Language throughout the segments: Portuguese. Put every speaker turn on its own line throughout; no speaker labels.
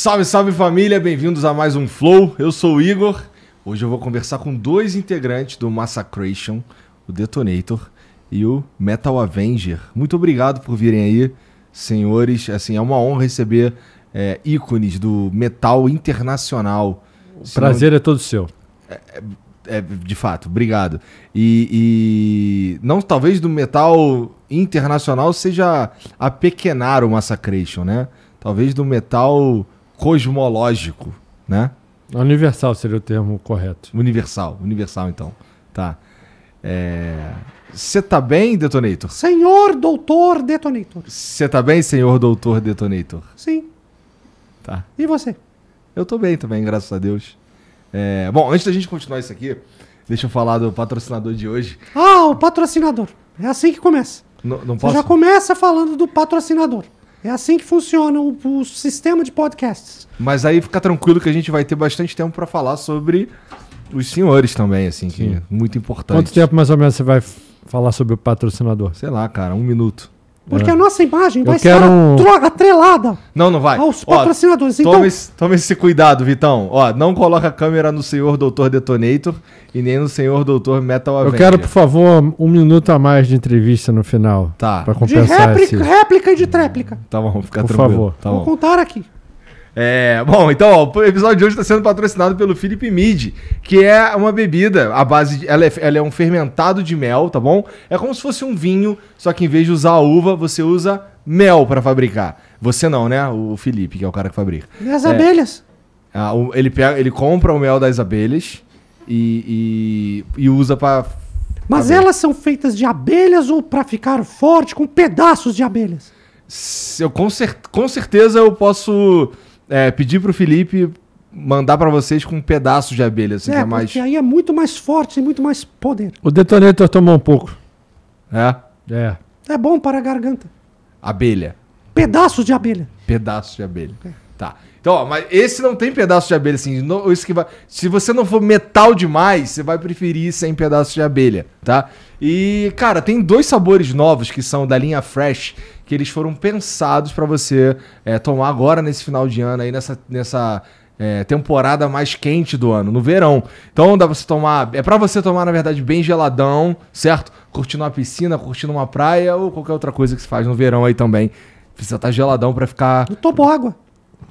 Salve, salve família, bem-vindos a mais um Flow. Eu sou o Igor. Hoje eu vou conversar com dois integrantes do Massacration, o Detonator e o Metal Avenger. Muito obrigado por virem aí, senhores. Assim, é uma honra receber é, ícones do metal internacional. O prazer é todo seu. É, é, é, de fato, obrigado. E, e, não talvez do metal internacional seja apequenar o Massacration, né? Talvez do metal cosmológico, né? Universal seria o termo correto. Universal, universal então, tá? Você é... tá bem, Detonator?
Senhor Doutor Detonator.
Você tá bem, Senhor Doutor Detonator? Sim. Tá. E você? Eu tô bem também, graças a Deus. É... Bom, antes da gente continuar isso aqui, deixa eu falar do patrocinador de hoje.
Ah, o patrocinador. É assim que começa. N não Você posso... já começa falando do patrocinador. É assim que funciona o, o, sistema de podcasts.
Mas aí fica tranquilo que a gente vai ter bastante tempo para falar sobre os senhores também, assim, Sim. que é muito importante. Quanto tempo mais ou menos você vai falar sobre o patrocinador? Sei lá, cara, um minuto. Porque é. a nossa imagem vai estar um...
atrelada.
Não, não vai. Aos patrocinadores. Ó, então... tome, esse cuidado, Vitão. Ó, não coloca a câmera no senhor Doutor Detonator e nem no senhor Doutor Metal Avenger. Eu quero, por
favor, um minuto a mais de entrevista no final. Tá. Pra compensar de réplica, esse...
réplica e de tréplica.
Tá bom, fica por tranquilo. Por favor. Tá Vou bom. contar aqui. É, bom, então ó, o episódio de hoje está sendo patrocinado pelo Felipe Mid, que é uma bebida à base de, ela, é, ela é um fermentado de mel, tá bom? É como se fosse um vinho, só que em vez de usar a uva, você usa mel para fabricar. Você não, né? O Felipe, que é o cara que fabrica. E as é, abelhas. Ah, ele, pega, ele compra o mel das abelhas e, e, e usa para.
Mas elas são feitas de abelhas ou para ficar forte com pedaços de abelhas?
Eu, com, cer com certeza eu posso é, pedir pro Felipe mandar para vocês com um pedaço de abelha,
assim, é, que é, é mais.
aí é muito mais forte, e muito mais poder.
O detonator tomou um pouco.
É? É.
É bom para a garganta. Abelha. Pedaços de abelha.
Pedaços de abelha. É. Tá. Então, ó, mas esse não tem pedaço de abelha, assim. Não, isso que vai... Se você não for metal demais, você vai preferir sem pedaços de abelha, tá? E, cara, tem dois sabores novos que são da linha Fresh, que eles foram pensados para você é, tomar agora nesse final de ano aí, nessa, nessa é, temporada mais quente do ano, no verão. Então dá pra você tomar. É para você tomar, na verdade, bem geladão, certo? Curtindo uma piscina, curtindo uma praia ou qualquer outra coisa que se faz no verão aí também. Precisa estar tá geladão para ficar. No tubo água.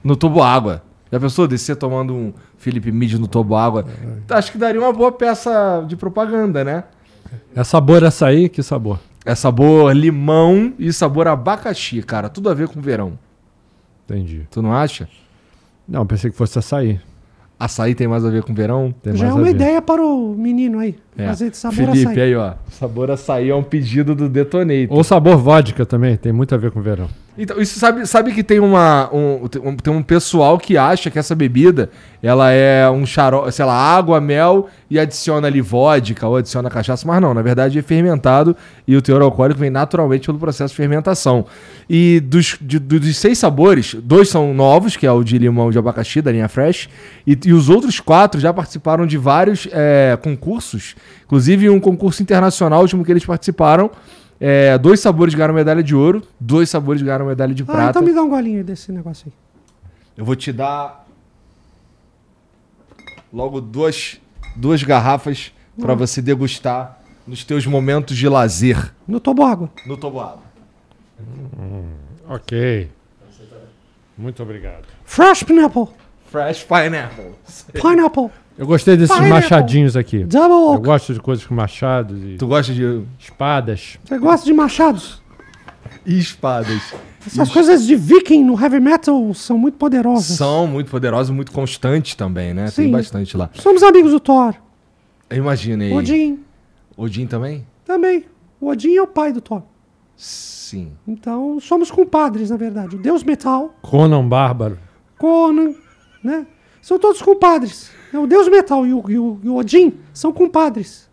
No tubo água. Já pensou descer tomando um Felipe Mid no tubo água? É. Acho que daria uma boa peça de propaganda, né? É sabor açaí? Que sabor? É sabor limão e sabor abacaxi, cara. Tudo a ver com verão. Entendi. Tu não acha? Não, pensei que fosse açaí. Açaí tem mais a ver com verão? Tem
Já é uma ideia para o menino aí. É. Fazer de sabor Felipe, açaí. aí,
ó. Sabor açaí é um pedido do Detonator.
Ou sabor vodka também, tem muito a ver com verão.
Então, isso sabe, sabe que tem uma um, tem um pessoal que acha que essa bebida ela é um xarope, sei lá, água, mel e adiciona ali vodka ou adiciona cachaça, mas não, na verdade é fermentado e o teor alcoólico vem naturalmente pelo processo de fermentação. E dos, de, dos seis sabores, dois são novos, que é o de limão de abacaxi da linha Fresh, e, e os outros quatro já participaram de vários é, concursos, inclusive um concurso internacional, último que eles participaram, é, dois sabores ganharam medalha de ouro, dois sabores ganharam medalha de ah, prata. Então me
dá um golinho desse negócio aí.
Eu vou te dar logo duas, duas garrafas hum. para você degustar nos teus momentos de lazer.
No toboágua. No toboágua.
Hum, ok.
Muito obrigado.
Fresh pineapple.
Fresh pineapple.
Pineapple. Eu gostei desses machadinhos aqui. Double. Eu gosto de coisas com machados. E... Tu gosta de. Espadas.
Você gosta de machados?
E espadas.
Essas coisas
de viking no heavy metal são muito poderosas.
São muito poderosas, muito constantes também, né? Sim. Tem bastante lá. Somos
amigos do Thor.
Imagina aí. Odin. Odin também?
Também. O Odin é o pai do Thor. Sim. Então, somos compadres, na verdade. O Deus Metal.
Conan Bárbaro.
Conan, né? São todos compadres. É o Deus Metal e o, e o, e o Odin são compadres.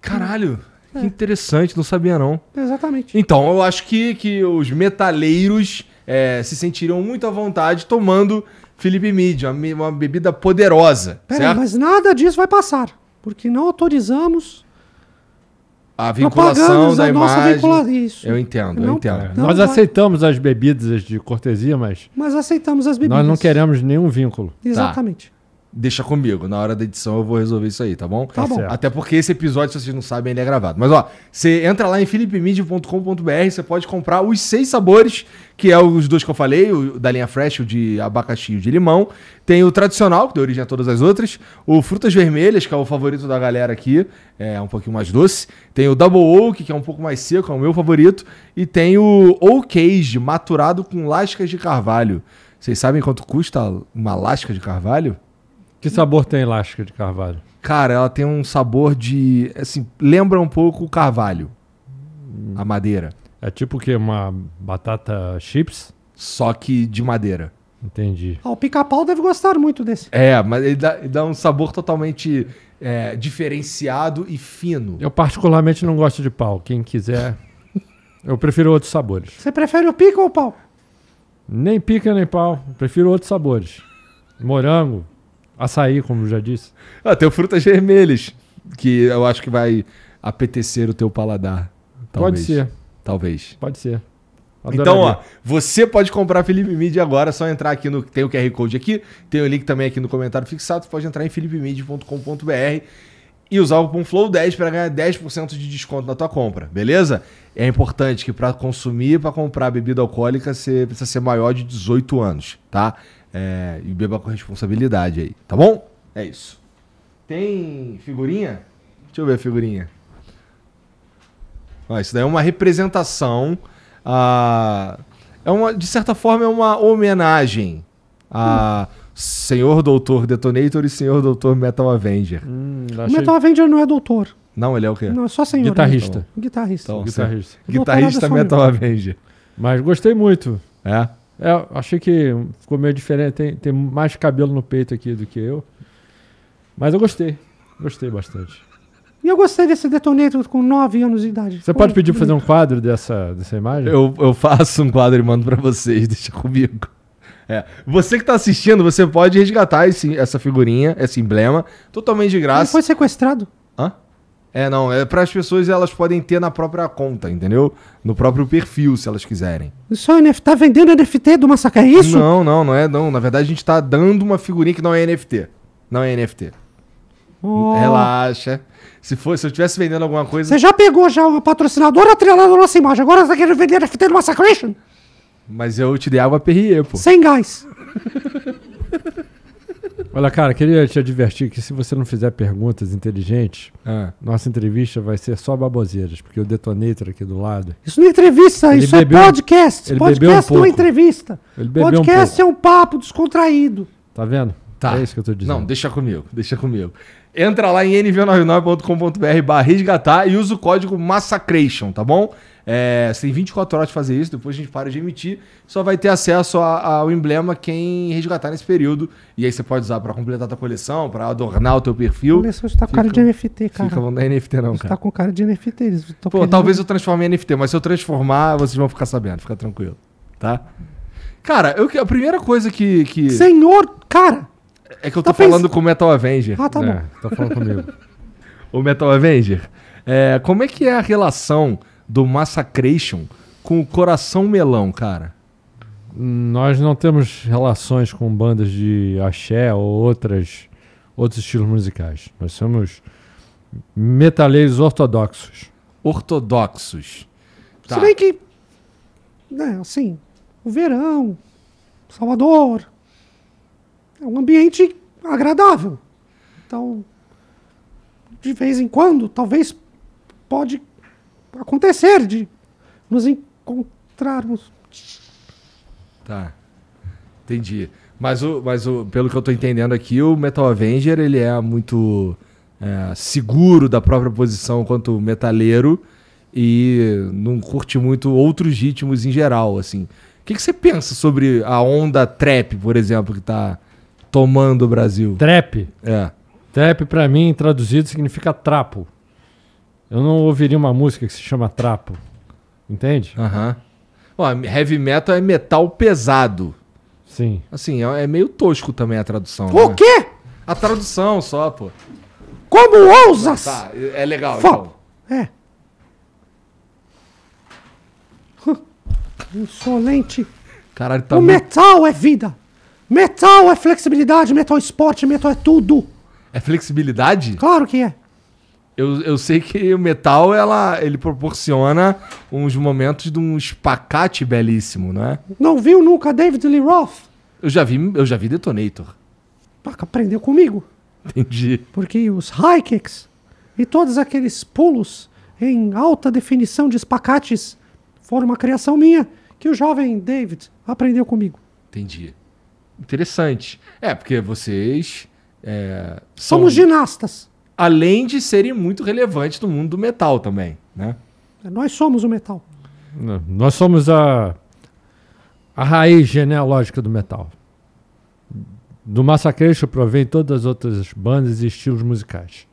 Caralho! É. Que
interessante, não sabia não.
Exatamente.
Então, eu acho que, que os metaleiros é, se sentiriam muito à vontade tomando Felipe Mid, uma, uma bebida poderosa. Peraí, mas
nada disso vai passar, porque não autorizamos
a vinculação da a
imagem. Vincula... Isso.
Eu entendo, não, eu entendo. Nós
aceitamos as bebidas de cortesia, mas.
Mas aceitamos as bebidas. Nós não
queremos
nenhum vínculo.
Exatamente. Tá deixa comigo. Na hora da edição eu vou resolver isso aí, tá bom? Tá, tá bom. Até porque esse episódio, se vocês não sabem, ele é gravado. Mas ó, você entra lá em filipemid.com.br, você pode comprar os seis sabores, que é os dois que eu falei, o da linha Fresh, o de abacaxi e o de limão. Tem o tradicional, que deu origem a todas as outras. O frutas vermelhas, que é o favorito da galera aqui, é um pouquinho mais doce. Tem o double oak, que é um pouco mais seco, é o meu favorito. E tem o oakage, maturado com lascas de carvalho. Vocês sabem quanto custa uma lasca de carvalho? Que sabor tem a lasca de carvalho? Cara, ela tem um sabor de. Assim, lembra um pouco o carvalho. A madeira. É tipo o quê? Uma batata chips? Só que de madeira. Entendi.
Ah, o pica-pau deve gostar muito desse.
É, mas ele dá, ele dá um sabor totalmente é, diferenciado e fino.
Eu particularmente não gosto de pau. Quem quiser. eu prefiro outros sabores.
Você prefere o pica ou o pau?
Nem pica nem
pau. Eu prefiro outros sabores. Morango, Açaí, como já disse. Ah, tem frutas vermelhas, que eu acho que vai apetecer o teu paladar. Talvez. Pode ser. Talvez. Pode ser. Adoraria. Então, ó, você pode comprar Felipe Midi agora, é só entrar aqui no. Tem o QR Code aqui, tem o link também aqui no comentário fixado. Você pode entrar em felipemedia.com.br e usar o cupom FLOW10 para ganhar 10% de desconto na tua compra, beleza? É importante que para consumir, para comprar bebida alcoólica, você precisa ser maior de 18 anos, tá? É, e beba com responsabilidade aí, tá bom? É isso. Tem figurinha? Deixa eu ver a figurinha. Ah, isso daí é uma representação. Ah, é uma, de certa forma, é uma homenagem a hum. Senhor Doutor Detonator e Senhor Doutor Metal Avenger. Hum,
achei... Metal
Avenger não é doutor. Não, ele é o quê? Não, é só senhor. Né? Guitarrista. Então, guitarrista. Então, guitarrista.
Guitarrista Metal Avenger. Mas gostei muito. É? É, achei que ficou meio diferente. Tem, tem mais cabelo no peito aqui do que eu. Mas eu gostei. Gostei bastante.
E eu gostei desse detonator com 9 anos de idade. Você Pô, pode pedir pra fazer
um
quadro dessa, dessa imagem? Eu, eu faço um quadro e mando para vocês, deixa comigo. É. Você que tá assistindo, você pode resgatar esse, essa figurinha, esse emblema, totalmente de graça. Ele foi sequestrado. Hã? É, não. É para as pessoas elas podem ter na própria conta, entendeu? No próprio perfil, se elas quiserem.
Só é NFT, tá vendendo NFT do Massacre, é isso? Não,
não, não é não. Na verdade, a gente tá dando uma figurinha que não é NFT. Não é NFT. Oh. Relaxa. Se, for, se eu estivesse vendendo alguma coisa. Você já
pegou já o patrocinador atrelado à nossa imagem. Agora você tá querendo vender NFT do Massacration? É
Mas eu te dei água PRE, pô.
Sem
gás. Olha, cara, queria te advertir que se você não fizer perguntas inteligentes, ah. nossa entrevista vai ser só baboseiras, porque o detonator aqui do lado. Isso não é entrevista, ele isso é bebeu, é podcast. Ele podcast bebeu um pouco. não é entrevista. Ele bebeu podcast
um pouco. é um papo descontraído.
Tá vendo? Tá. É isso que eu tô dizendo. Não, deixa comigo, deixa comigo. Entra lá em nv99.com.br barra resgatar e usa o código Massacration, tá bom? É, você tem 24 horas de fazer isso, depois a gente para de emitir. Só vai ter acesso a, ao emblema quem resgatar nesse período. E aí você pode usar para completar a tua coleção, para adornar o teu perfil. Começou
a estar com cara de NFT, cara. Fica, não é NFT não, cara. Tá com cara de NFT. Tá eles Pô, talvez eu
transforme em NFT, mas se eu transformar, vocês vão ficar sabendo. Fica tranquilo, tá? Cara, eu, a primeira coisa que... que...
Senhor, cara... É que eu tá tô falando pensando... com o
Metal Avenger. Ah, tá né? bom. Tá falando comigo. o Metal Avenger. É, como é que é a relação do Massacration com o Coração Melão, cara? Nós não temos
relações com bandas de axé ou outras, outros estilos musicais. Nós somos metaleiros ortodoxos. Ortodoxos.
Tá. Se bem que, né, assim, o verão, Salvador, é um ambiente agradável. Então, de vez em quando, talvez pode acontecer de nos encontrarmos.
Tá. Entendi. Mas, o, mas o, pelo que eu estou entendendo aqui, o Metal Avenger ele é muito é, seguro da própria posição quanto metaleiro e não curte muito outros ritmos em geral, assim. O que, que você pensa sobre a onda trap, por exemplo, que está tomando o Brasil? Trap? É. Trap, para
mim, traduzido, significa trapo eu não ouviria uma música que se chama trapo.
Entende? Aham. Uhum. heavy metal é metal pesado. Sim. Assim, é, é meio tosco também a tradução. O né? quê? A tradução só, pô.
Como ousas? Tá, é legal. Fo então. É. Insolente. Caralho, tá o muito... metal é vida. Metal é flexibilidade, metal é esporte, metal é tudo.
É flexibilidade? Claro que é. Eu, eu sei que o metal, ela, ele proporciona uns momentos de um espacate belíssimo, né?
Não viu nunca David Lee Roth?
Eu já vi, eu já vi Detonator.
Paca, aprendeu comigo. Entendi. Porque os high kicks e todos aqueles pulos em alta definição de espacates foram uma criação minha que o jovem David aprendeu comigo.
Entendi. Interessante. É, porque vocês. É, são... Somos
ginastas além
de serem muito relevantes no mundo do metal também. Né?
Nós somos o metal.
nós somos a, a raiz genealógica do metal. Do Massacration provém todas as outras bandas e estilos musicais.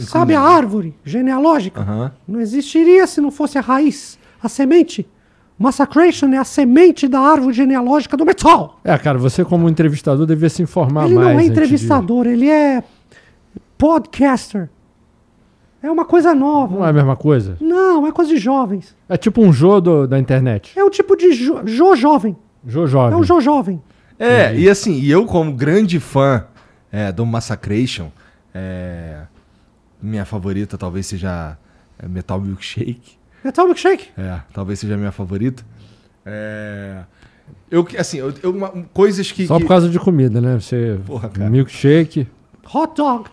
Sabe a árvore genealógica? Uhum. Não existiria se não fosse a raiz, a semente. Massacration é a semente da árvore genealógica do metal.
É, cara, você como entrevistador devia se informar ele mais. Ele não é entrevistador,
ele é podcaster. É uma coisa nova. Não é a
mesma coisa?
Não, é coisa de jovens.
É tipo um Jô da internet.
É um tipo de jo, jo jovem.
Jo jovem.
É um jo
jovem. É, e assim,
e eu como grande fã é, do Massacration, é, minha favorita talvez seja é, Metal Milkshake.
Metal Milkshake?
É, talvez seja minha favorita. É... Eu, assim, eu, eu,
coisas que. Só por que... causa
de comida, né? Você. Porra, cara. Milkshake.
Hot dog.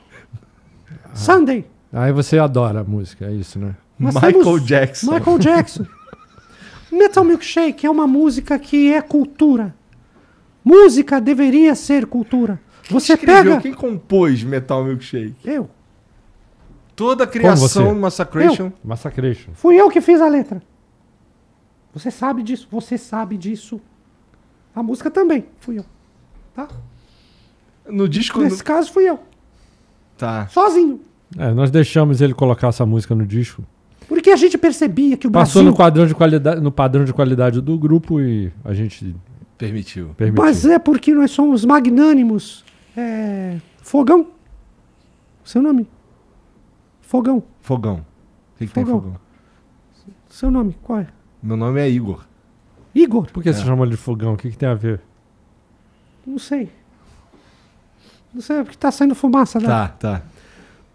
Ah. Sunday.
Aí você adora a música, é isso, né? Nós Michael Jackson. Michael Jackson.
Metal Milkshake é uma música que é cultura. Música deveria ser cultura. Quem você escreveu, pega. Quem
compôs Metal Milkshake?
Eu. Toda a criação do Massacration. Eu.
Massacration.
Fui eu que fiz a letra. Você sabe disso, você sabe disso. A música também, fui eu. Tá? No disco. Nesse no... caso, fui eu.
Tá. Sozinho. É, nós deixamos ele colocar essa música no disco.
Porque a gente percebia que o Passou Brasil...
Passou no, no padrão de qualidade do grupo e a gente... Permitiu. permitiu. Mas
é porque nós somos magnânimos. É... Fogão. Seu nome? Fogão.
Fogão. O que, que fogão. tem fogão?
Seu nome, qual é?
Meu nome é Igor. Igor? Por que é. você chama ele de fogão? O que, que tem a ver?
Não sei. Não sei, porque tá saindo fumaça, né? Tá, tá.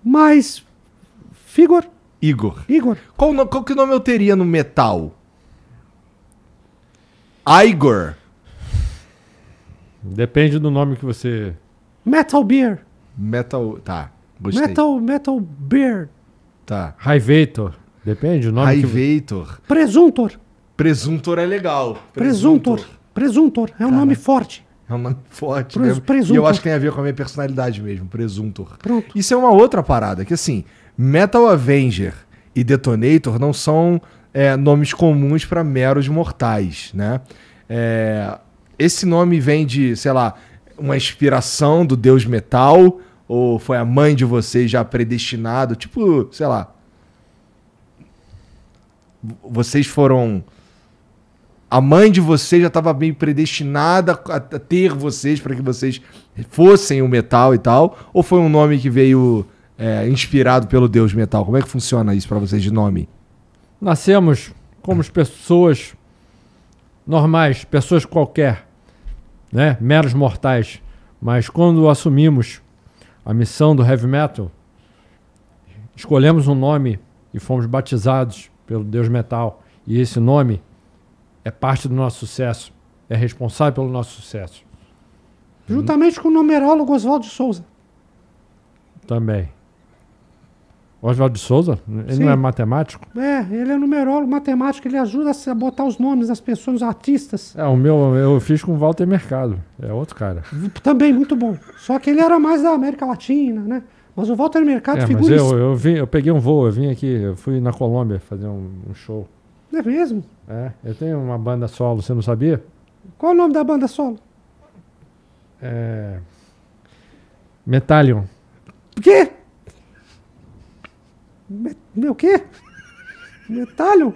Mas. Figor. Igor. Igor. Qual, qual que nome eu teria
no metal? Igor. Depende do nome que você.
Metal Beer.
Metal. Tá.
Gostei.
Metal, metal Beer.
Tá. Raivator. Depende do nome. Raivator. Que...
Presuntor.
Presuntor é legal.
Presuntor. Presuntor. Presuntor. É um tá, nome né? forte.
É um nome forte. Pres, Presunto. Né? E eu acho que tem a ver com a minha personalidade mesmo, Presuntor. Pronto. Isso é uma outra parada, que assim, Metal Avenger e Detonator não são é, nomes comuns para meros mortais, né? É, esse nome vem de, sei lá, uma inspiração do deus metal, ou foi a mãe de vocês já predestinado, tipo, sei lá. Vocês foram a mãe de vocês já estava bem predestinada a ter vocês para que vocês fossem o metal e tal? Ou foi um nome que veio é, inspirado pelo Deus Metal? Como é que funciona isso para vocês de nome?
Nascemos como pessoas normais, pessoas qualquer, né? meros mortais. Mas quando assumimos a missão do heavy metal, escolhemos um nome e fomos batizados pelo Deus Metal. E esse nome é parte do nosso sucesso, é responsável pelo nosso sucesso.
Juntamente com o numerólogo Oswaldo Souza.
Também. Oswaldo Souza? Ele Sim. não é matemático?
É, ele é numerólogo, matemático, ele ajuda a botar os nomes das pessoas, os artistas. É,
o meu eu fiz com o Walter Mercado, é outro cara.
Também muito bom. Só que ele era mais da América Latina, né? Mas o Walter Mercado é, figura. Mas eu,
eu, vim, eu peguei um voo, eu vim aqui, eu fui na Colômbia fazer um, um show é mesmo? É, eu tenho uma banda solo, você não sabia?
Qual é o nome da banda solo?
É... Metallion.
O quê? Me... Meu quê? Metalion?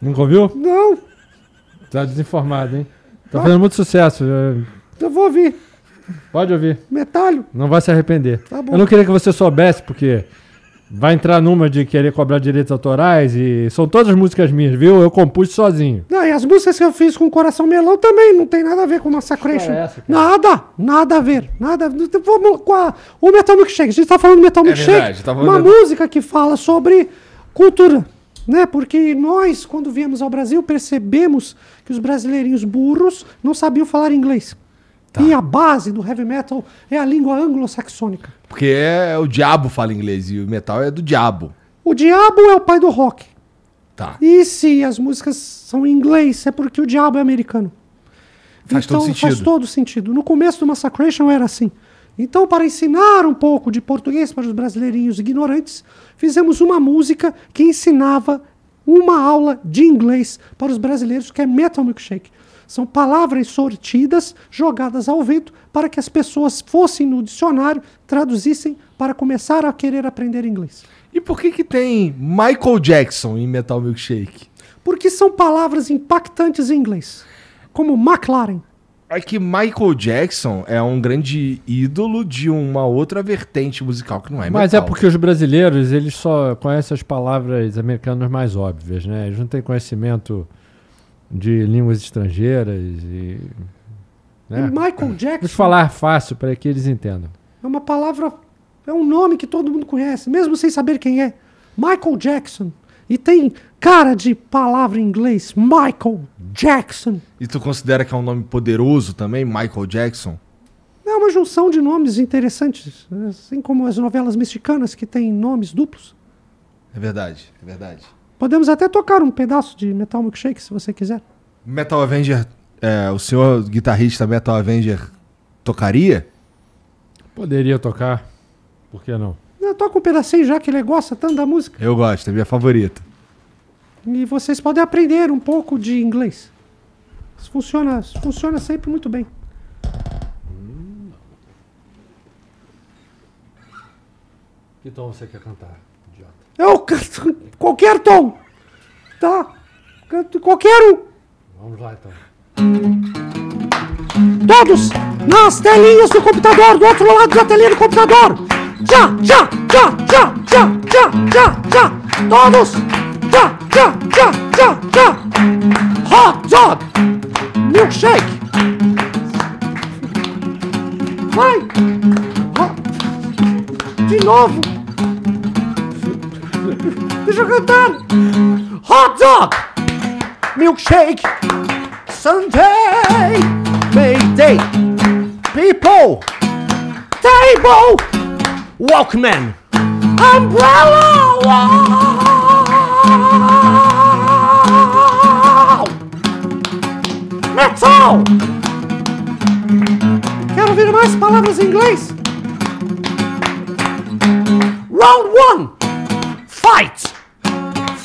Nunca ouviu? Não. Tá desinformado, hein? Tá fazendo muito sucesso.
Eu vou ouvir. Pode ouvir. Metalho.
Não vai se arrepender. Tá eu não queria que você soubesse, porque Vai entrar numa de querer cobrar direitos autorais e são todas músicas minhas, viu? Eu compus sozinho.
Não, e as músicas que eu fiz com o Coração Melão também não tem nada a ver com Massacration. É essa, nada, nada a ver, nada. Então, vamos com a, o Metal Milkshake. A gente tá falando do Metal é Milkshake. É verdade, tá uma de... música que fala sobre cultura, né? Porque nós, quando viemos ao Brasil, percebemos que os brasileirinhos burros não sabiam falar inglês. Tá. E a base do heavy metal é a língua anglo-saxônica.
Porque é, é o diabo fala inglês e o metal é do diabo.
O diabo é o pai do rock. Tá. E se as músicas são em inglês, é porque o diabo é americano. Faz então, todo sentido. Faz todo sentido. No começo do Massacration era assim. Então, para ensinar um pouco de português para os brasileirinhos ignorantes, fizemos uma música que ensinava uma aula de inglês para os brasileiros, que é Metal Milkshake. São palavras sortidas, jogadas ao vento, para que as pessoas fossem no dicionário, traduzissem para começar a querer aprender inglês. E por que, que tem Michael Jackson em Metal Milkshake? Porque são palavras impactantes em inglês, como McLaren.
É que Michael Jackson é um grande ídolo de uma outra vertente musical que não é metal. Mas é
porque os brasileiros, eles só conhecem as palavras americanas mais óbvias, né? Eles não têm conhecimento de línguas estrangeiras e. Né? E Michael Jackson. Vou falar fácil para que eles entendam.
É uma palavra, é um nome que todo mundo conhece, mesmo sem saber quem é. Michael Jackson. E tem cara de palavra em inglês, Michael Jackson.
E tu considera que é um nome poderoso também, Michael Jackson?
É uma junção de nomes interessantes, assim como as novelas mexicanas que têm nomes duplos.
É verdade, é verdade.
Podemos até tocar um pedaço de Metal Milkshake, se você quiser.
Metal Avenger, é, o senhor guitarrista Metal Avenger tocaria? Poderia tocar. Por que não?
Eu toco um pedacinho já que ele gosta tanto da música.
Eu gosto, é minha favorita.
E vocês podem aprender um pouco de inglês. Isso funciona, isso funciona sempre muito bem.
Que tom você quer cantar?
Eu canto qualquer tom.
Tá? Canto qualquer um. Vamos lá então. Todos nas telinhas do computador, do outro lado da telinha do computador. Já, já, já, já, já, já, já, já. Todos. Já, já, já, já, já. Hot dog. Milkshake. Vai. De novo. Deixa eu cantar! Hot dog! Milkshake! Sunday! Mayday! People! Table! Walkman! Umbrella! Wow. Metal! Quero ouvir mais palavras em inglês! Round 1! Fight!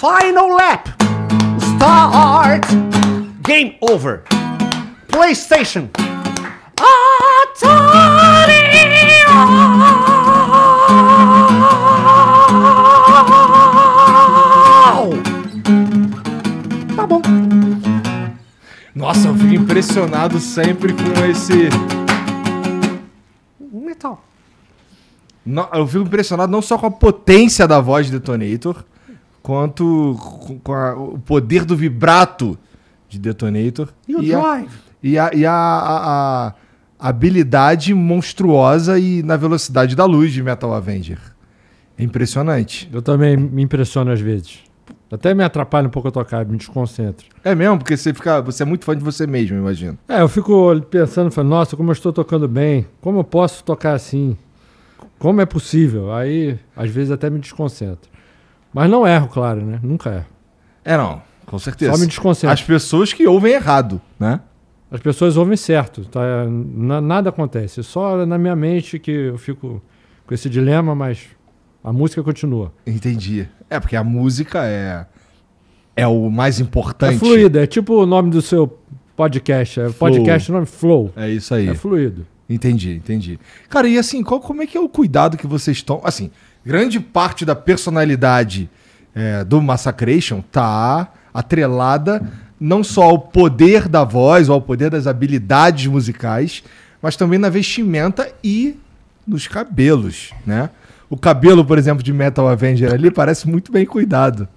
Final lap! Start! Game over! PlayStation! Atari! Tá
bom. Nossa, eu fico impressionado sempre com esse. Metal eu fico impressionado não só com a potência da voz de Detonator, quanto com a, o poder do vibrato de Detonator. E o drive. e a, e a, a, a habilidade monstruosa e na velocidade da luz de Metal Avenger. É impressionante. Eu também me impressiono às vezes. Até me atrapalha um pouco a tocar, me desconcentro. É mesmo? Porque você fica. Você é muito fã de você mesmo, imagino.
É, eu fico pensando, falando, nossa, como eu estou tocando bem, como eu posso tocar assim? Como é possível? Aí, às vezes, até me desconcentro. Mas não erro, claro, né? Nunca erro. É, não.
Com certeza. Só me desconcentro. As
pessoas que ouvem errado, né? As pessoas ouvem certo. Tá? Nada acontece. Só na minha mente que eu fico com esse dilema, mas
a música continua. Entendi. É, porque a música é, é o mais importante. É fluida. É tipo o nome do seu podcast. É podcast nome é Flow. É isso aí. É fluido. Entendi, entendi. Cara, e assim, qual, como é que é o cuidado que vocês tomam? Assim, grande parte da personalidade é, do Massacration tá atrelada não só ao poder da voz ou ao poder das habilidades musicais, mas também na vestimenta e nos cabelos, né? O cabelo, por exemplo, de Metal Avenger ali parece muito bem cuidado.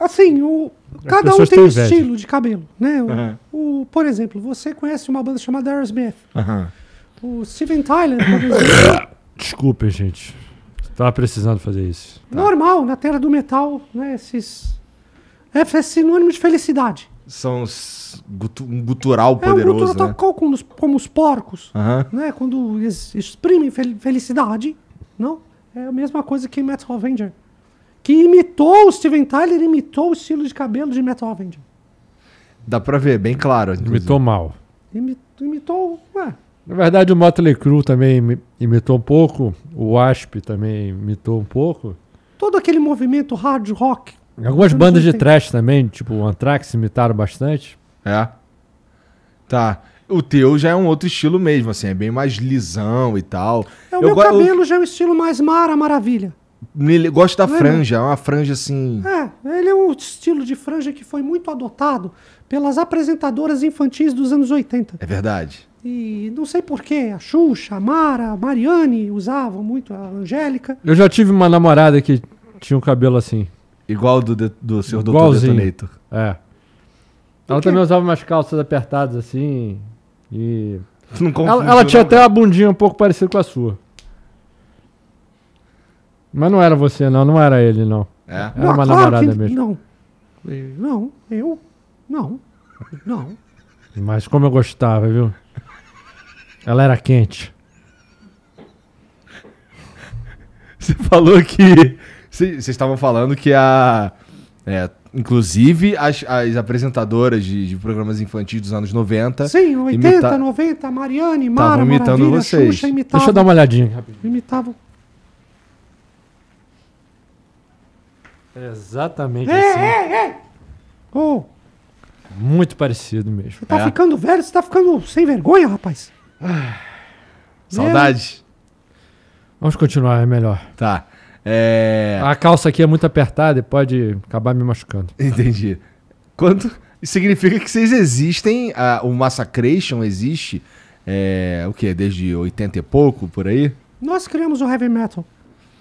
Assim, o, Cada um tem um estilo de cabelo, né? Uhum. O, o, por exemplo, você conhece uma banda chamada Aerosmith. Uhum. O Steven Tyler, por exemplo.
Desculpa, gente. estava precisando fazer isso. Tá.
Normal, na terra do metal, né? Esses. É, é sinônimo de felicidade.
São os gutu um gutural poderoso. É um gutural né?
como, os, como os porcos, uhum. né? Quando eles exprimem fel felicidade, não? É a mesma coisa que Metal Avenger que imitou o Steven Tyler, imitou o estilo de cabelo de Matt
Dá pra ver, bem claro. Inclusive. Imitou mal.
imitou, ué.
Na verdade, o Motley Crue também imitou um pouco, o Wasp também imitou um pouco.
Todo aquele movimento hard rock. Algumas bandas de
trash também, tipo o Anthrax, imitaram bastante.
É. Tá. O teu já é um outro estilo mesmo, assim, é bem mais lisão e tal. É, o eu meu cabelo eu... já
é um estilo mais Mara Maravilha
gosta da é franja, é uma franja assim.
É, ele é um estilo de franja que foi muito adotado pelas apresentadoras infantis dos anos 80.
É verdade.
E não sei porquê, a Xuxa, a Mara, a Mariane usavam muito, a Angélica.
Eu já tive uma namorada que tinha um cabelo assim. Igual do, de, do seu Igualzinho. Dr. Detonator. É. Ela também usava umas calças apertadas assim. E. Não ela, ela tinha não, até né? a bundinha um pouco parecida com a sua. Mas não era você, não, não era ele, não. É? Era não, uma claro namorada mesmo. Não.
Não, eu. Não. Não.
Mas como eu gostava, viu? Ela era quente.
Você falou que. Vocês estavam falando que a. É, inclusive as, as apresentadoras de, de, programas infantis dos anos 90. Sim,
80, imita... 90, Mariane, Mara, imitando Maravilha, vocês. Xuxa, imitavam, Deixa eu dar uma olhadinha. Imitavam.
exatamente é,
assim. É, é. Oh.
Muito parecido mesmo. Você tá é.
ficando velho, você tá ficando sem vergonha, rapaz. Ah, saudade.
Vamos
continuar, é melhor. Tá. É... A calça aqui é muito apertada e pode acabar me machucando. Entendi. Quanto significa que vocês existem, a, o Massacration existe, é, o que Desde 80 e pouco, por aí?
Nós criamos o heavy metal.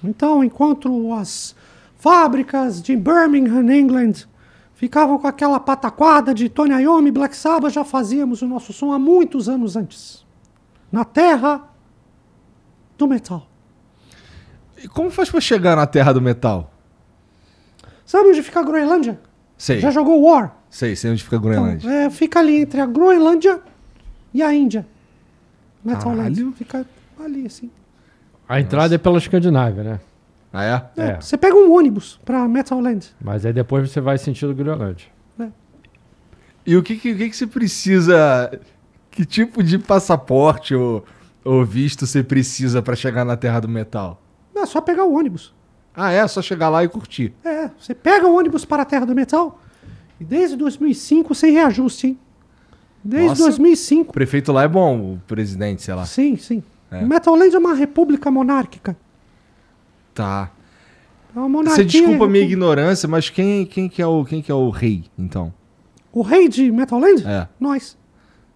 Então, enquanto as Fábricas de Birmingham, England, ficavam com aquela pataquada de Tony Iommi, Black Sabbath, já fazíamos o nosso som há muitos anos antes. Na terra do metal.
E como faz para chegar na terra do
metal? Sabe onde fica a
Groenlândia? Sei. Já jogou War? Sei, sei onde fica a Groenlândia.
Então, é, fica ali entre a Groenlândia e a Índia. Land. Fica ali, assim.
A entrada
Nossa. é pela Escandinávia, né? Ah, é? é? É. Você
pega um ônibus pra Metalland.
Mas aí depois você
vai sentido Grilolândia. É. E o que, que, que, você precisa. Que tipo de passaporte ou, ou visto você precisa para chegar na Terra do Metal?
é só pegar o ônibus.
Ah, é? Só chegar lá e curtir.
É, você pega o ônibus para a Terra do Metal e desde 2005 sem reajuste, hein? Desde Nossa, 2005.
O prefeito lá é bom, o presidente, sei lá. Sim, sim. É.
Metalland é uma república monárquica. Tá. É você desculpa a minha
ignorância, mas quem, quem, que é o, quem que é o rei, então?
O rei de Metal Land? É. Nós.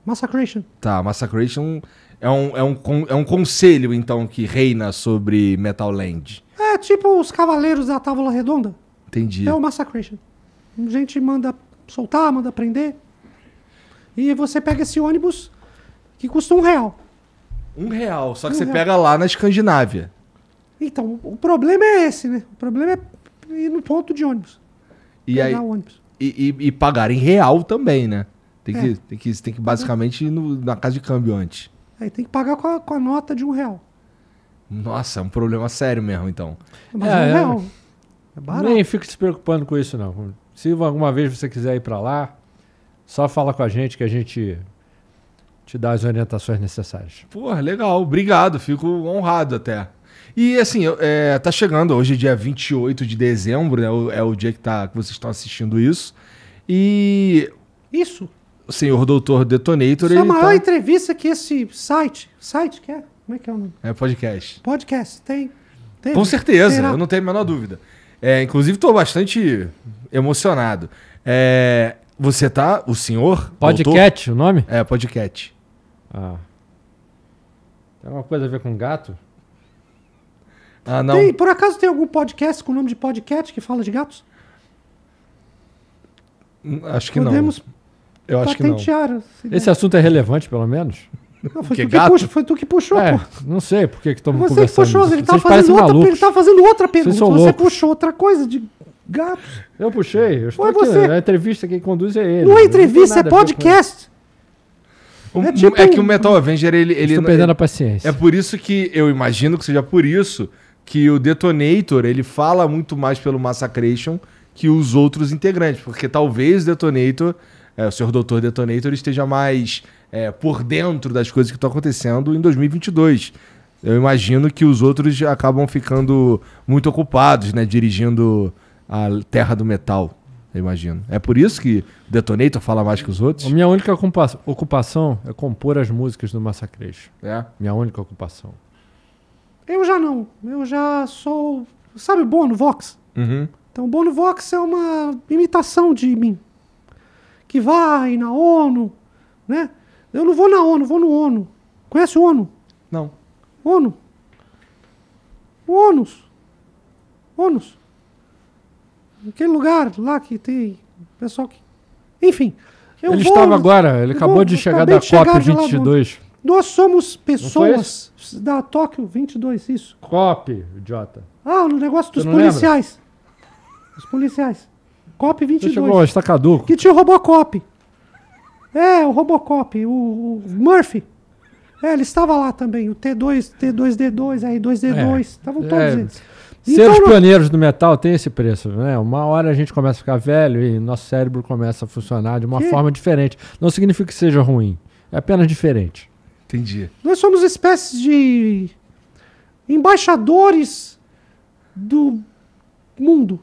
Massacration.
Tá, Massacration é um, é, um, é um conselho, então, que reina sobre Metal Land.
É tipo os Cavaleiros da Távola Redonda. Entendi. É o Massacration. A gente manda soltar, manda prender. E você pega esse ônibus que custa um real.
Um real, só que um você real. pega lá na Escandinávia.
Então, o problema é esse, né? O problema é ir no ponto de ônibus.
E aí, ônibus. E, e, e, pagar em real também, né? Tem é. que, é. tem que, tem que basicamente ir no, na casa de câmbio antes.
Aí tem que pagar com a, com a, nota de um real.
Nossa, é um problema sério mesmo, então.
É, mas é, um é. real.
É barato. Nem
fique se preocupando com isso, não.
Se alguma vez você quiser ir para lá, só fala com a gente que a gente te dá as orientações necessárias.
Porra, legal. Obrigado. Fico honrado até. E assim, é, tá chegando hoje, é dia 28 de dezembro, né? É o dia que, tá, que vocês estão assistindo isso. E Isso. o senhor doutor Detonator, Isso é a maior tá...
entrevista que esse site. Site que é? Como é que é o nome?
É podcast.
Podcast. Tem. tem Com certeza, eu não
tenho a menor dúvida. É, inclusive, tô bastante emocionado. É, você tá, o senhor... doutor- Podcast, o nome? É, podcast. Ah. Tem
alguma coisa a ver com gato? Ah, não. Tem, por
acaso tem algum podcast com o nome de podcast que fala de gatos?
Hum, acho que Podemos
não. Eu acho que não. Esse
assunto é relevante,
pelo menos? Não, foi, que tu que puxou, foi, tu que puxou, é, Não sei por que estamos conversando. Você puxou, ele tá estava tá fazendo, outra, ele
tava fazendo outra pergunta. Você puxou outra coisa de gatos? Eu puxei. Eu estou aqui, você... A
entrevista que conduz é ele. Não é entrevista, não é podcast. Um, é, tipo é, que o Metal
Avenger, ele... ele Estou perdendo ele, a paciência. É por isso que eu imagino que seja por isso que o Detonator ele fala muito mais pelo Massacration que os outros integrantes, porque talvez o Detonator, é, o senhor doutor Detonator, esteja mais é, por dentro das coisas que estão acontecendo em 2022. Eu imagino que os outros acabam ficando muito ocupados, né, dirigindo a Terra do Metal. Eu imagino. É por isso que Detonator fala mais que os outros? A minha única ocupação
é compor as músicas do Massacration. É? Minha única ocupação.
Eu já não. Eu já sou. Sabe o Bono Vox? Uhum. Então, o Bono Vox é uma imitação de mim. Que vai na ONU, né? Eu não vou na ONU, vou no ONU. Conhece o ONU? Não. ONU? O ONUS. ONUS. Aquele lugar lá que tem pessoal que. Enfim. ele vou, estava agora, ele acabou vou, de chegar da COP22. Nós somos pessoas da Tóquio 22, isso.
COP, idiota.
Ah, no negócio dos policiais. Lembra? Os policiais. COP 22. chegou, está caduco. Que tinha o Robocop. É, o Robocop, o, o Murphy. É, ele estava lá também, o T2, T2D2, R2D2, estavam
é, todos é, eles. Ser então, os pioneiros
do metal tem esse preço, né? Uma hora a gente começa a ficar velho e nosso cérebro começa a funcionar de uma que? forma diferente. Não significa que seja ruim, é apenas diferente. Entendi.
Nós somos espécies de embaixadores do mundo.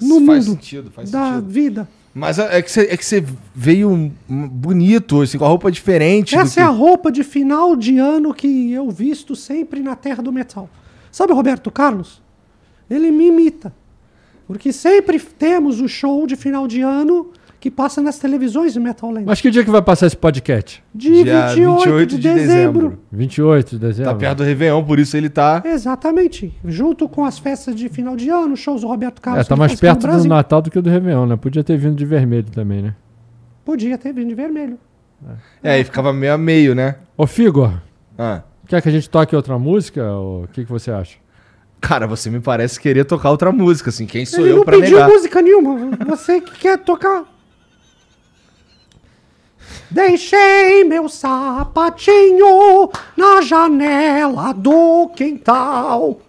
No faz mundo. Sentido, faz da sentido. vida.
Mas é que você é que você veio bonito, assim, com a roupa diferente. Essa que... é a
roupa de final de ano que eu visto sempre na Terra do Metal. Sabe o Roberto Carlos? Ele me imita. Porque sempre temos o show de final de ano que passa nas televisões de Metalland. Mas que
dia que vai passar esse podcast? Dia, dia 28, 28 de, de dezembro. dezembro. 28 de dezembro. Tá perto
do Réveillon, por isso ele tá.
Exatamente. Junto com as festas de final de ano, shows do Roberto Carlos. É, tá mais perto do
Natal do que do Réveillon, né? Podia ter vindo de vermelho também, né?
Podia ter vindo de vermelho.
É, é aí ficava meio a meio, né? Ô, Figo. Ah. Quer que a gente toque outra música? Ou o que, que você acha? Cara, você me parece querer tocar outra música, assim. Quem sou Ele eu para negar? não pediu
música nenhuma. Você que quer tocar Deixei meu sapatinho na janela do quintal.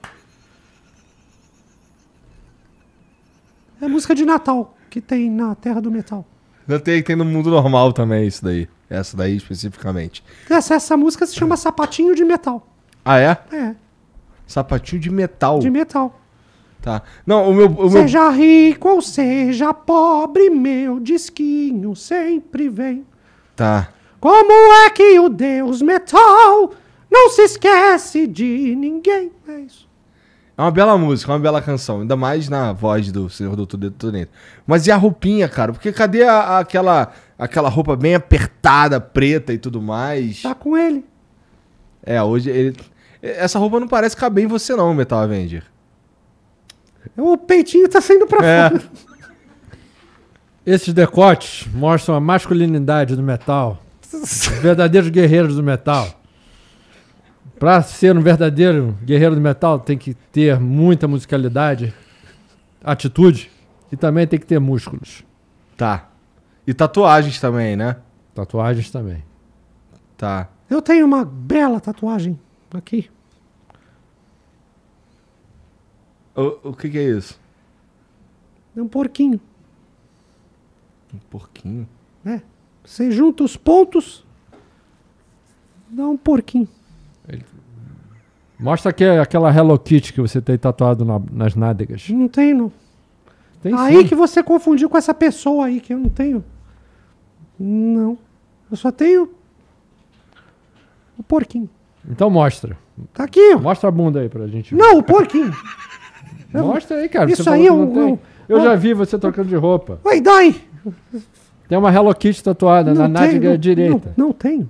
É música de Natal que tem na Terra do Metal.
Não tem, tem no mundo normal também isso daí. Essa daí especificamente.
Essa, essa música se chama Sapatinho de Metal. Ah, é? É.
Sapatinho de metal. De metal. Tá. Não, o meu.
O seja meu... rico ou seja pobre, meu disquinho sempre vem. Tá. Como é que o Deus Metal não se esquece de ninguém? É isso.
É uma bela música, é uma bela canção, ainda mais na voz do Senhor Doutor Detonator. Mas e a roupinha, cara? Porque cadê a, a, aquela, aquela roupa bem apertada, preta e tudo mais? Tá com ele. É, hoje ele. Essa roupa não parece caber em você, não, Metal Avenger. O peitinho tá saindo pra é. fora.
Esses decotes mostram a masculinidade do metal, verdadeiros guerreiros do metal. Para ser um verdadeiro guerreiro do metal, tem que ter muita musicalidade, atitude e também tem que ter músculos.
Tá. E tatuagens também, né? Tatuagens também. Tá.
Eu tenho uma bela tatuagem aqui.
O, o que, que é isso?
É um porquinho.
Um porquinho.
É. Você junta os pontos, dá um porquinho. Ele...
Mostra aqui é aquela Hello Kitty que você tem tatuado na, nas nádegas. Não tem, não. Tem aí sim. que
você confundiu com essa pessoa aí que eu não tenho. Não. Eu só tenho o porquinho. Então mostra. Tá aqui. Mostra a bunda aí pra gente ver. Não,
o porquinho. mostra aí, cara. Isso aí é, é um... Eu, já é vi você trocando de roupa. Vai, dá tem uma Hello Kitty tatuada não na tenho, nádega não, direita.
Não, não tenho.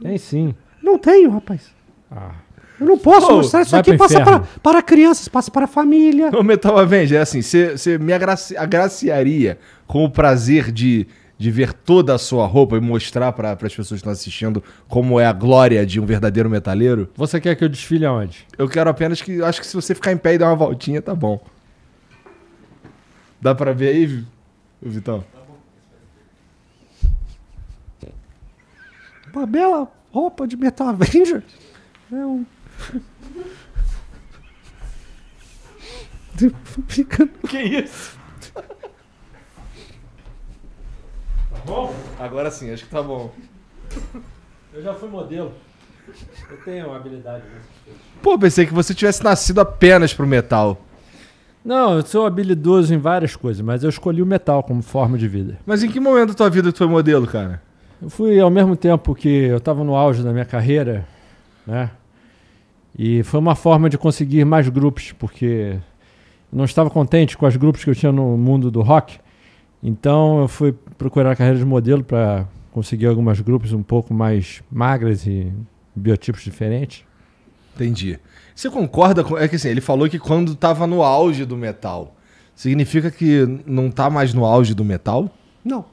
Tem sim. Não tenho, rapaz. Ah. Eu não posso mostrar isso aqui. Passa para,
para crianças, passa para a família. O Metal Avenger, é assim, você me agraci, agraciaria com o prazer de, de ver toda a sua roupa e mostrar para as pessoas que estão assistindo como é a glória de um verdadeiro metaleiro? Você quer que eu desfile aonde? Eu quero apenas que. Acho que se você ficar em pé e dar uma voltinha, tá bom. Dá para ver aí? o Vital.
Tá Uma
bela roupa de Metal Avenger. É um...
Que isso? Tá
bom? Agora sim, acho que tá bom.
Eu já fui modelo. Eu tenho habilidade.
Pô, pensei que você tivesse nascido apenas pro metal. Não, eu sou habilidoso em várias coisas, mas eu escolhi o
metal como forma de vida. Mas em que momento da tua vida tu foi modelo, cara? Eu fui ao mesmo tempo que eu estava no auge da minha carreira, né? E foi uma forma de conseguir mais grupos, porque eu não estava contente com as grupos que eu tinha no mundo do rock. Então eu fui procurar a carreira de modelo para conseguir algumas grupos um pouco mais
magras e biotipos diferentes. Entendi. Você concorda com. É que assim, ele falou que quando estava no auge do metal, significa que não está mais no auge do metal?
Não.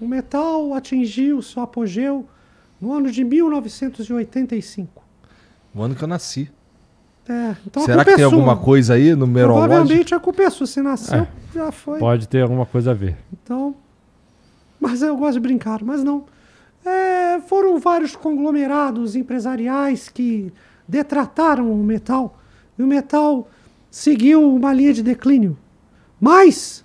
O metal atingiu seu apogeu no ano de 1985.
O ano que eu nasci.
É, então Será que tem é alguma
coisa aí no
numerológica? Provavelmente
é culpa é sua. Se nasceu, é, já foi.
Pode ter alguma
coisa a ver.
Então. Mas eu gosto de brincar, mas não. É, foram vários conglomerados empresariais que detrataram o metal e o metal seguiu uma linha de declínio. Mas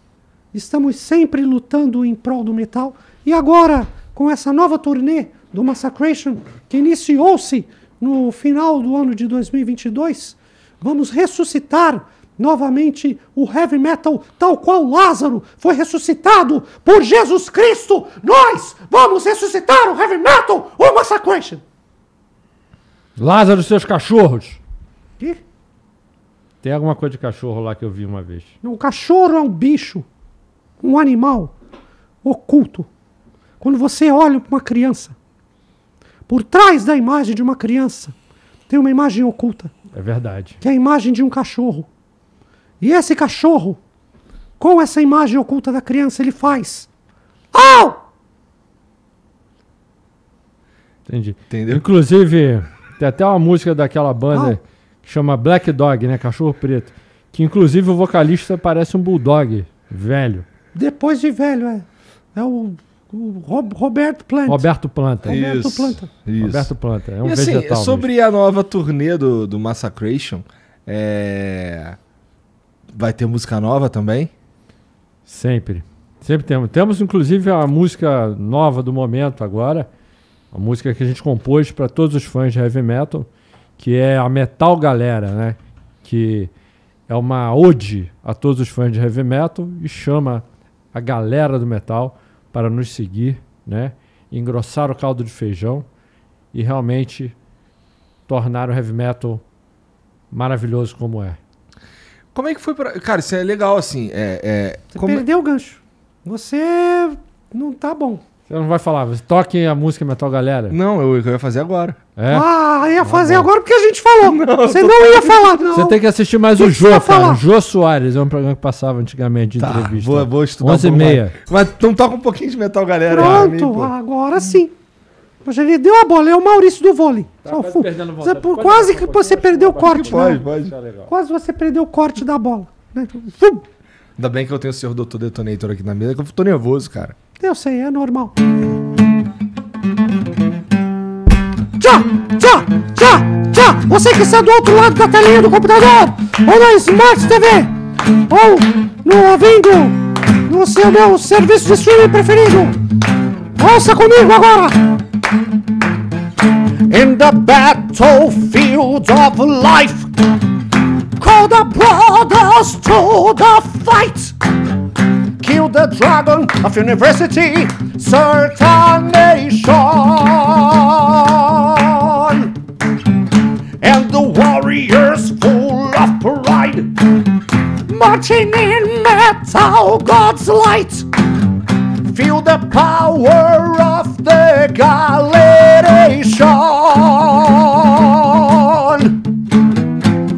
estamos sempre lutando em prol do metal e agora com essa nova turnê do Massacration que iniciou-se no final do ano de 2022, vamos ressuscitar novamente o heavy metal, tal qual Lázaro foi ressuscitado por Jesus Cristo. Nós vamos ressuscitar o heavy metal, o Massacration.
Lázaro, seus cachorros. Que? Tem alguma coisa de cachorro lá que eu vi uma vez.
O cachorro é um bicho, um animal oculto. Quando você olha para uma criança, por trás da imagem de uma criança, tem uma imagem oculta.
É verdade.
Que é a imagem de um cachorro. E esse cachorro, com essa imagem oculta da criança, ele faz. Au!
Entendi. Entendeu? Inclusive. Tem até uma música daquela banda que chama Black Dog, né? Cachorro Preto. Que inclusive o vocalista parece um bulldog velho.
Depois de velho, é. É o Roberto Planta. Roberto Planta. Roberto isso, Planta.
Isso. Roberto Planta. É um e assim, vegetal. Sobre mesmo. a nova turnê do, do Massacration, é... vai ter música nova também? Sempre.
Sempre temos. Temos, inclusive, a música nova do momento agora, a música que a gente compôs para todos os fãs de heavy metal, que é a Metal Galera, né? Que é uma ode a todos os fãs de heavy metal e chama a galera do metal para nos seguir, né? Engrossar o caldo de feijão e realmente tornar o heavy metal maravilhoso como é.
Como é que foi pra... Cara, isso é legal, assim. É, é... Você
como... É perdeu
o gancho. Você não tá bom.
Você não vai falar, Toque a música Metal Galera. Não, eu, eu ia fazer agora. É?
Ah, ia tá fazer agora porque a gente falou. Não, você não ia falar, não. Você
tem que assistir mais o, Jô, tá cara. Falar? O Jô Soares é um programa que passava antigamente de tá, entrevista. Vou, vou estudar. 11 e meia.
Mas então toca um pouquinho de Metal Galera. Pronto, mim,
agora sim. Hoje ele deu a bola, é o Maurício do vôlei. Tá, quase você, quase que você perdeu o corte. Pode, né? pode. Tá quase você perdeu o corte da bola. Né?
Ainda bem que eu tenho o senhor doutor detonator aqui na mesa, que eu tô nervoso, cara.
Eu sei, é normal.
Tchau, tchau, tchau, tchau. Você que está do outro lado da telinha do computador, ou na Smart TV, ou no ouvindo no seu meu serviço de streaming preferido. Ouça comigo agora. In the battlefield of life, call the brothers to the fight. the dragon of university, nation, And the warriors full of pride, marching in metal, God's light, feel the power of the Galatian.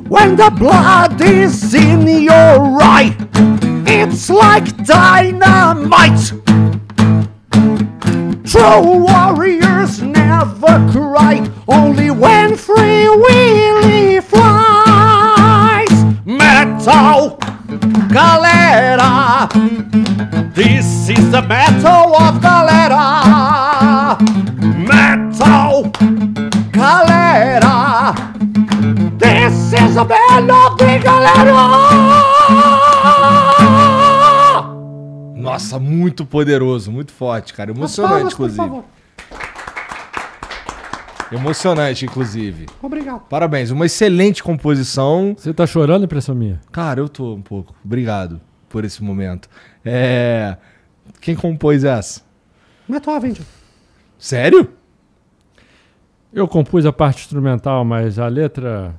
When the blood is in your eye, it's like dynamite. True warriors never cry, only when free willy flies. Metal Galera, this is the metal of Galera. Metal Galera, this is the band of the Galera.
Nossa, muito poderoso, muito forte, cara. Emocionante, palmas, inclusive. Emocionante, inclusive. Obrigado. Parabéns, uma excelente composição. Você tá chorando, impressão minha? Cara, eu tô um pouco. Obrigado por esse momento. É... Quem compôs essa? Beethoven. Sério?
Eu compus a parte instrumental, mas a letra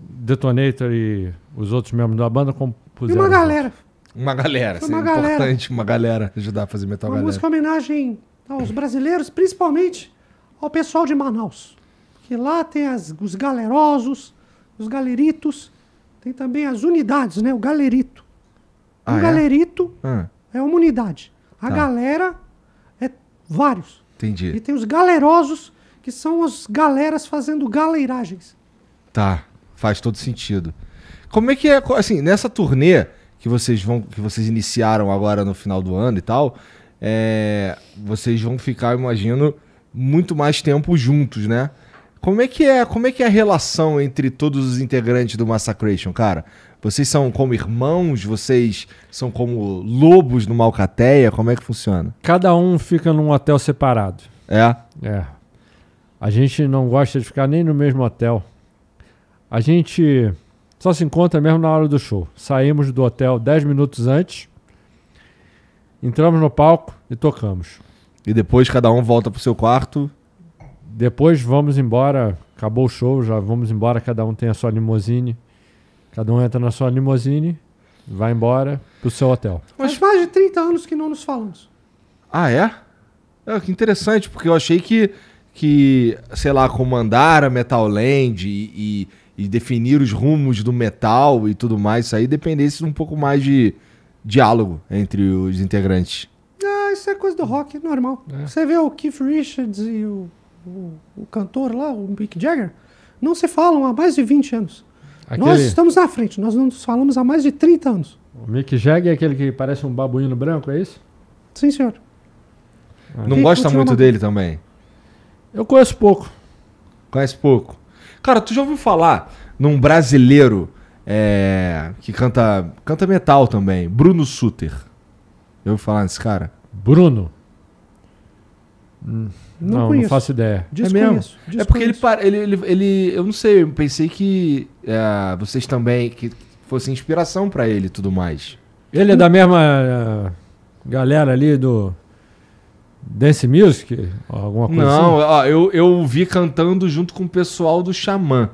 Detonator
e os outros membros da banda compuseram.
E uma galera.
Uma galera, Foi é uma é galera. importante uma
galera ajudar a fazer metal uma galera. música
homenagem aos brasileiros, principalmente ao pessoal de Manaus. Que lá tem as, os galerosos, os galeritos, tem também as unidades, né? O galerito. O ah, é? galerito ah. é? uma unidade. A tá. galera é vários. Entendi. E tem os galerosos, que são as galeras fazendo galeiragens.
Tá, faz todo sentido. Como é que é, assim, nessa turnê que vocês vão, que vocês iniciaram agora no final do ano e tal, é, vocês vão ficar, imagino, muito mais tempo juntos, né? Como é que é, como é que é a relação entre todos os integrantes do Massacration, cara? Vocês são como irmãos? Vocês são como lobos numa alcateia? Como é que funciona? Cada um fica num hotel separado. É? É.
A gente não gosta de ficar nem no mesmo hotel. A gente só se encontra mesmo na hora do show. Saímos do hotel 10 minutos antes, entramos no palco e tocamos. E depois cada um volta pro seu quarto. Depois vamos embora, acabou o show, já vamos embora, cada um tem a sua limousine. Cada um entra na sua limousine, vai embora pro seu hotel.
Mas faz de 30 anos que não nos falamos.
Ah, é? é que interessante, porque eu achei que, que sei lá, comandar a Metal Land e, e e definir os rumos do metal e tudo mais, isso aí dependesse de um pouco mais de diálogo entre os integrantes.
Ah, isso é coisa do rock, normal. É. Você vê o Keith Richards e o, o, o, cantor lá, o Mick Jagger, não se falam há mais de 20 anos. Aquele... Nós estamos na frente, nós não nos falamos há mais de 30 anos.
O Mick Jagger é aquele que parece um babuíno branco, é isso?
Sim, senhor. Ah. Não e gosta muito dele também? Eu conheço pouco.
Conhece pouco? Cara, tu já ouviu falar num brasileiro é, que canta, canta metal também, Bruno Suter? Eu vou falar nesse cara? Bruno?
Hum, não, não, não, faço ideia. É desconheço,
é mesmo. Desconheço. É porque ele, ele, ele, ele, Eu não sei, eu pensei que é, vocês também. que fosse inspiração para ele e tudo mais. Ele é da
mesma uh, galera ali do. Dance Music? Alguma coisa Não,
assim? ó, eu, eu vi cantando junto com o pessoal do Xamã.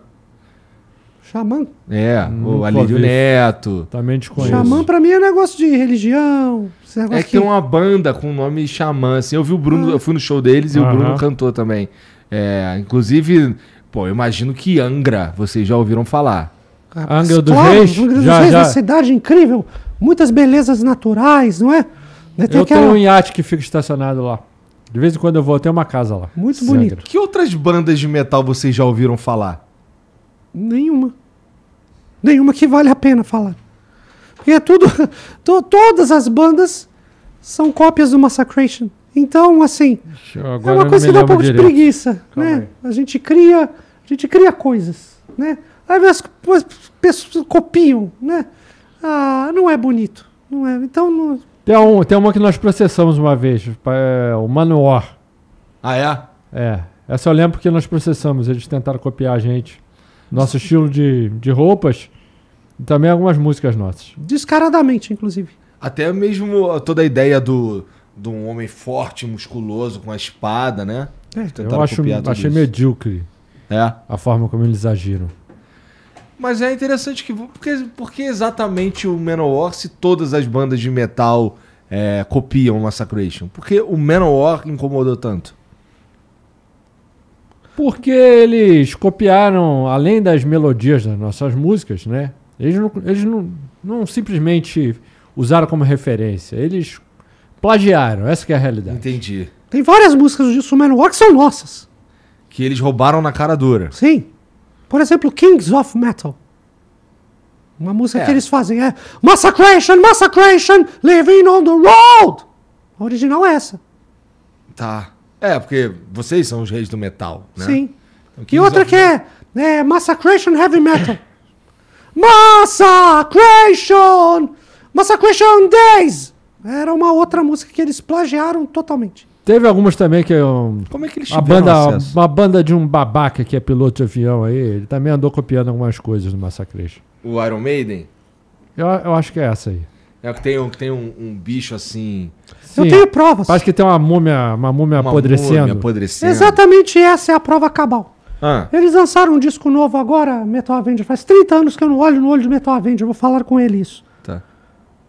Xamã? É, hum,
Não o Alírio Neto. Também te conheço. Xamã
pra mim é negócio de religião. Negócio é que tem
uma banda com o nome Xamã, assim. Eu vi o Bruno, ah. eu fui no show deles e o Bruno cantou também. É, inclusive, pô, eu imagino que Angra, vocês já ouviram falar. Angra do
claro, Reis? Angra do já, Reis, já. uma cidade incrível, muitas belezas naturais, não é? Eu aquela... tenho um
iate que fica estacionado lá.
De vez em quando eu vou até uma casa lá.
Muito
Sandra. bonito.
Que outras bandas de metal vocês já ouviram falar?
Nenhuma. Nenhuma que vale a pena falar. Porque é tudo. to, todas as bandas são cópias do Massacration. Então, assim.
é uma coisa que dá um pouco direito. de
preguiça. né? A gente cria. A gente cria coisas. Né? Aí as, as pessoas copiam, né? Ah, não é bonito. Não é. Então, não,
tem, um, tem uma que nós processamos uma vez, é, o Manoor. Ah, é? É. Essa eu lembro que nós processamos, eles tentaram copiar a gente. Nosso estilo de, de roupas
e também algumas músicas nossas. Descaradamente, inclusive.
Até mesmo toda a ideia do, de um homem forte, musculoso, com a espada, né? É, eu acho, achei isso.
medíocre é. a forma como eles agiram.
Mas é interessante que. Porque, porque exatamente o Manowar se todas as bandas de metal é, copiam Massacration? Por que o Manowar incomodou tanto?
Porque eles copiaram, além das melodias das nossas músicas, né? Eles não, eles não, não simplesmente usaram como referência, eles
plagiaram, essa é a realidade. Entendi. Tem várias músicas do Manowar que são nossas. Que eles roubaram na cara dura. Sim. Por exemplo, Kings of Metal. Uma música é. que eles fazem é Massacration, Massacration, Living on the Road. A original é essa.
Tá. É, porque vocês são os reis do metal,
né? Sim. Então, e outra que é, é Massacration Heavy Metal. Massacration! Massacration Days! Era uma outra música que eles plagiaram totalmente.
Teve algumas também que é Como é que eles uma banda, uma banda de um babaca que é piloto de avião aí, ele também andou copiando algumas coisas no massacre
O Iron Maiden?
Eu, eu acho que é essa aí.
É
que tem um, que tem um, um bicho assim. Sim.
eu tenho provas. Parece que tem uma múmia, uma múmia uma apodrecendo. Múmia apodrecendo.
Exatamente essa é a prova cabal. Ah. Eles lançaram um disco novo agora, Metal Avenger. Faz 30 anos que eu não olho no olho de Metal Avenger, vou falar com ele isso. Tá.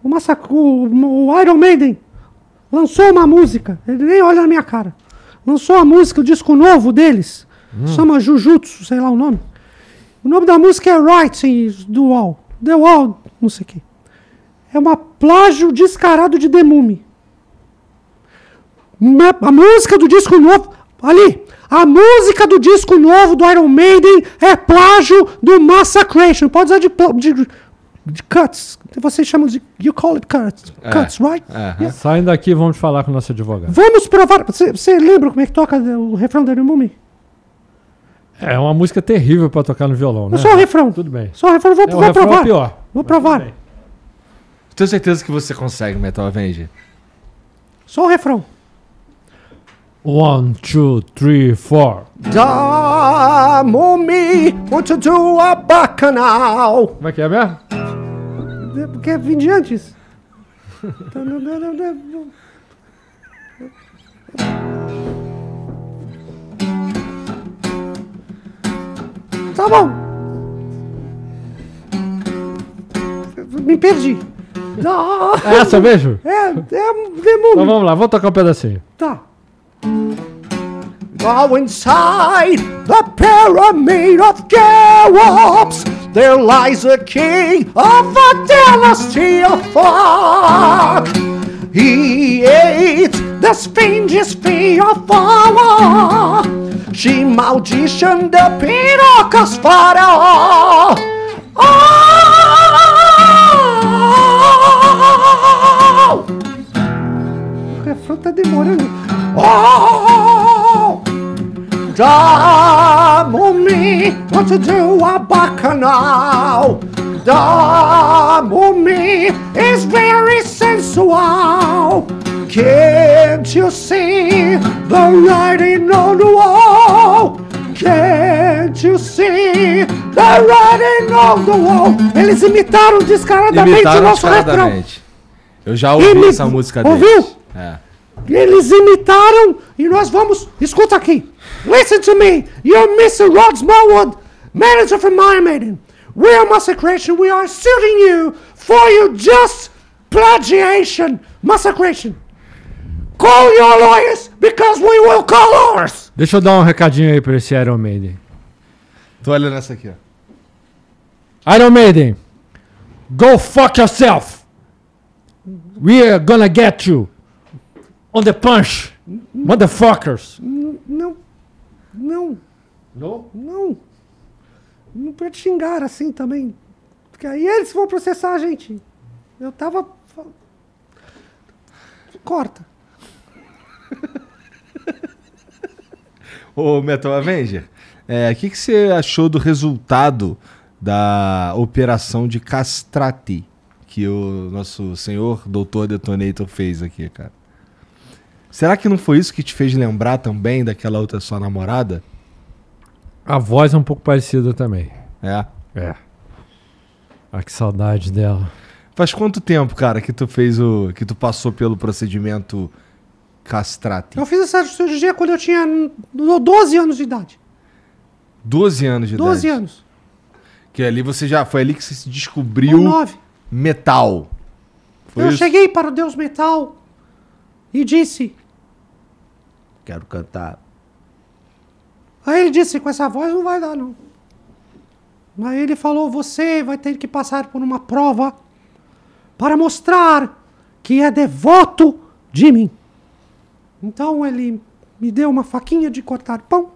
O, Massac... o, o Iron Maiden Lançou uma música, ele nem olha na minha cara. Lançou a música, o disco novo deles, hum. chama Jujutsu, sei lá o nome. O nome da música é Writings do Wall. The Wall, não sei o que. É uma plágio descarado de Demume. Né, a música do disco novo. Ali! A música do disco novo do Iron Maiden é plágio do Massacration. Pode usar de, de de cuts. Vocês chamam de. You call it cuts. É. Cuts, right?
Uh yeah. Saindo daqui vamos falar com o nosso advogado.
Vamos provar. Você lembra como é que toca o refrão da Mumi?
É uma
música terrível para tocar no violão, né? Só o refrão. Tudo bem.
Só o refrão, vou, é, vou refrão é provar. É pior. Vou
provar.
Tenho certeza que você consegue, Metal Avenger.
Só o refrão.
One, two, three, four.
Da, mummy want to do a bacanal. Como é que é mesmo? porque vim de antes.
Então, tá bom. Me perdi. É essa mesmo? É, é demônio. Então
vamos lá, vou tocar um pedacinho. Tá.
Go inside the pyramid of Cheops. There lies a king of a celestial flock. He ate the sphinx's fee of Allah. She malditioned the Pinocchio's Oh! O refrão tá demorando. Oh! Dá-me what to do a bacchanal. Dá-me is very sensual. Can't you see the writing on the wall? Can't you see the writing on the wall? Eles imitaram descaradamente imitaram o nosso refrão.
Eu já ouvi essa música deles. Ouviu? É.
Eles imitaram e nós vamos. Escuta aqui. Listen to me.
You're Mr. Rod Smallwood, manager for Iron Maiden. We are Creation, We are suing you for your just plagiation. Creation. Call your lawyers because we will call ours.
Deixa eu dar um recadinho aí pra esse Iron Maiden.
Tô olhando essa aqui, ó.
Iron Maiden, go fuck yourself. We are gonna get you on the punch, motherfuckers.
Não. Não? Não. Não pode xingar assim também. Porque aí eles vão processar a gente. Eu tava. Corta.
Ô, Metal Avenger, é, o é, que, que você achou do resultado da operação de castrati que o nosso senhor doutor Detonator fez aqui, cara? Será que não foi isso que te fez lembrar também daquela outra sua namorada? A voz é um pouco parecida também. É? É. Ah, que saudade dela. Faz quanto tempo, cara, que tu fez o. que tu passou pelo procedimento castrato?
Eu fiz essa cirurgia quando eu tinha 12 anos de idade.
12 anos de 12 idade? 12 anos. Que ali você já. Foi ali que você se descobriu. 9. Metal.
Foi eu isso? cheguei para o Deus Metal e disse: Quero cantar. Aí ele disse: Com essa voz não vai dar, não. Aí ele falou: Você vai ter que passar por uma prova para mostrar que é devoto de mim. Então ele me deu uma faquinha de cortar pão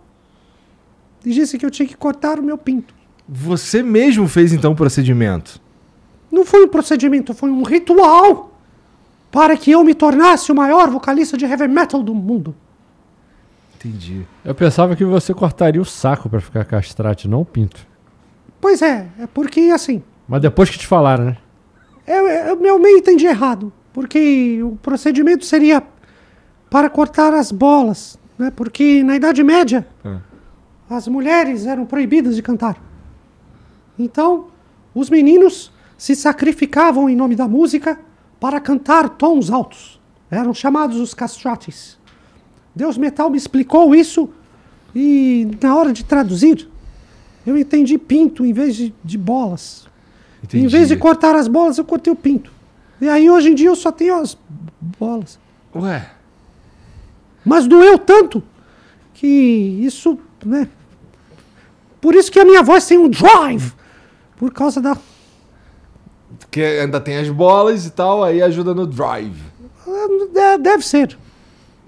e disse que eu tinha que cortar o meu pinto. Você mesmo fez então o procedimento? Não foi um procedimento, foi um ritual para que eu me tornasse o maior vocalista de heavy metal do mundo.
Entendi.
Eu pensava que você cortaria o saco para ficar castrate, não o pinto.
Pois é, é porque assim.
Mas depois que te falaram, né?
Eu, eu, meu meio entendi errado, porque o procedimento seria para cortar as bolas, né? Porque na Idade Média ah. as mulheres eram proibidas de cantar. Então, os meninos se sacrificavam em nome da música para cantar tons altos. Eram chamados os castrates. Deus Metal me explicou isso e na hora de traduzir, eu entendi pinto em vez de, de bolas. Entendi. Em vez de cortar as bolas, eu cortei o pinto. E aí hoje em dia eu só tenho as bolas. Ué. Mas doeu tanto que isso, né? Por isso que a minha voz tem um drive. Por causa da
que ainda tem as bolas e tal, aí ajuda no drive.
É, deve ser.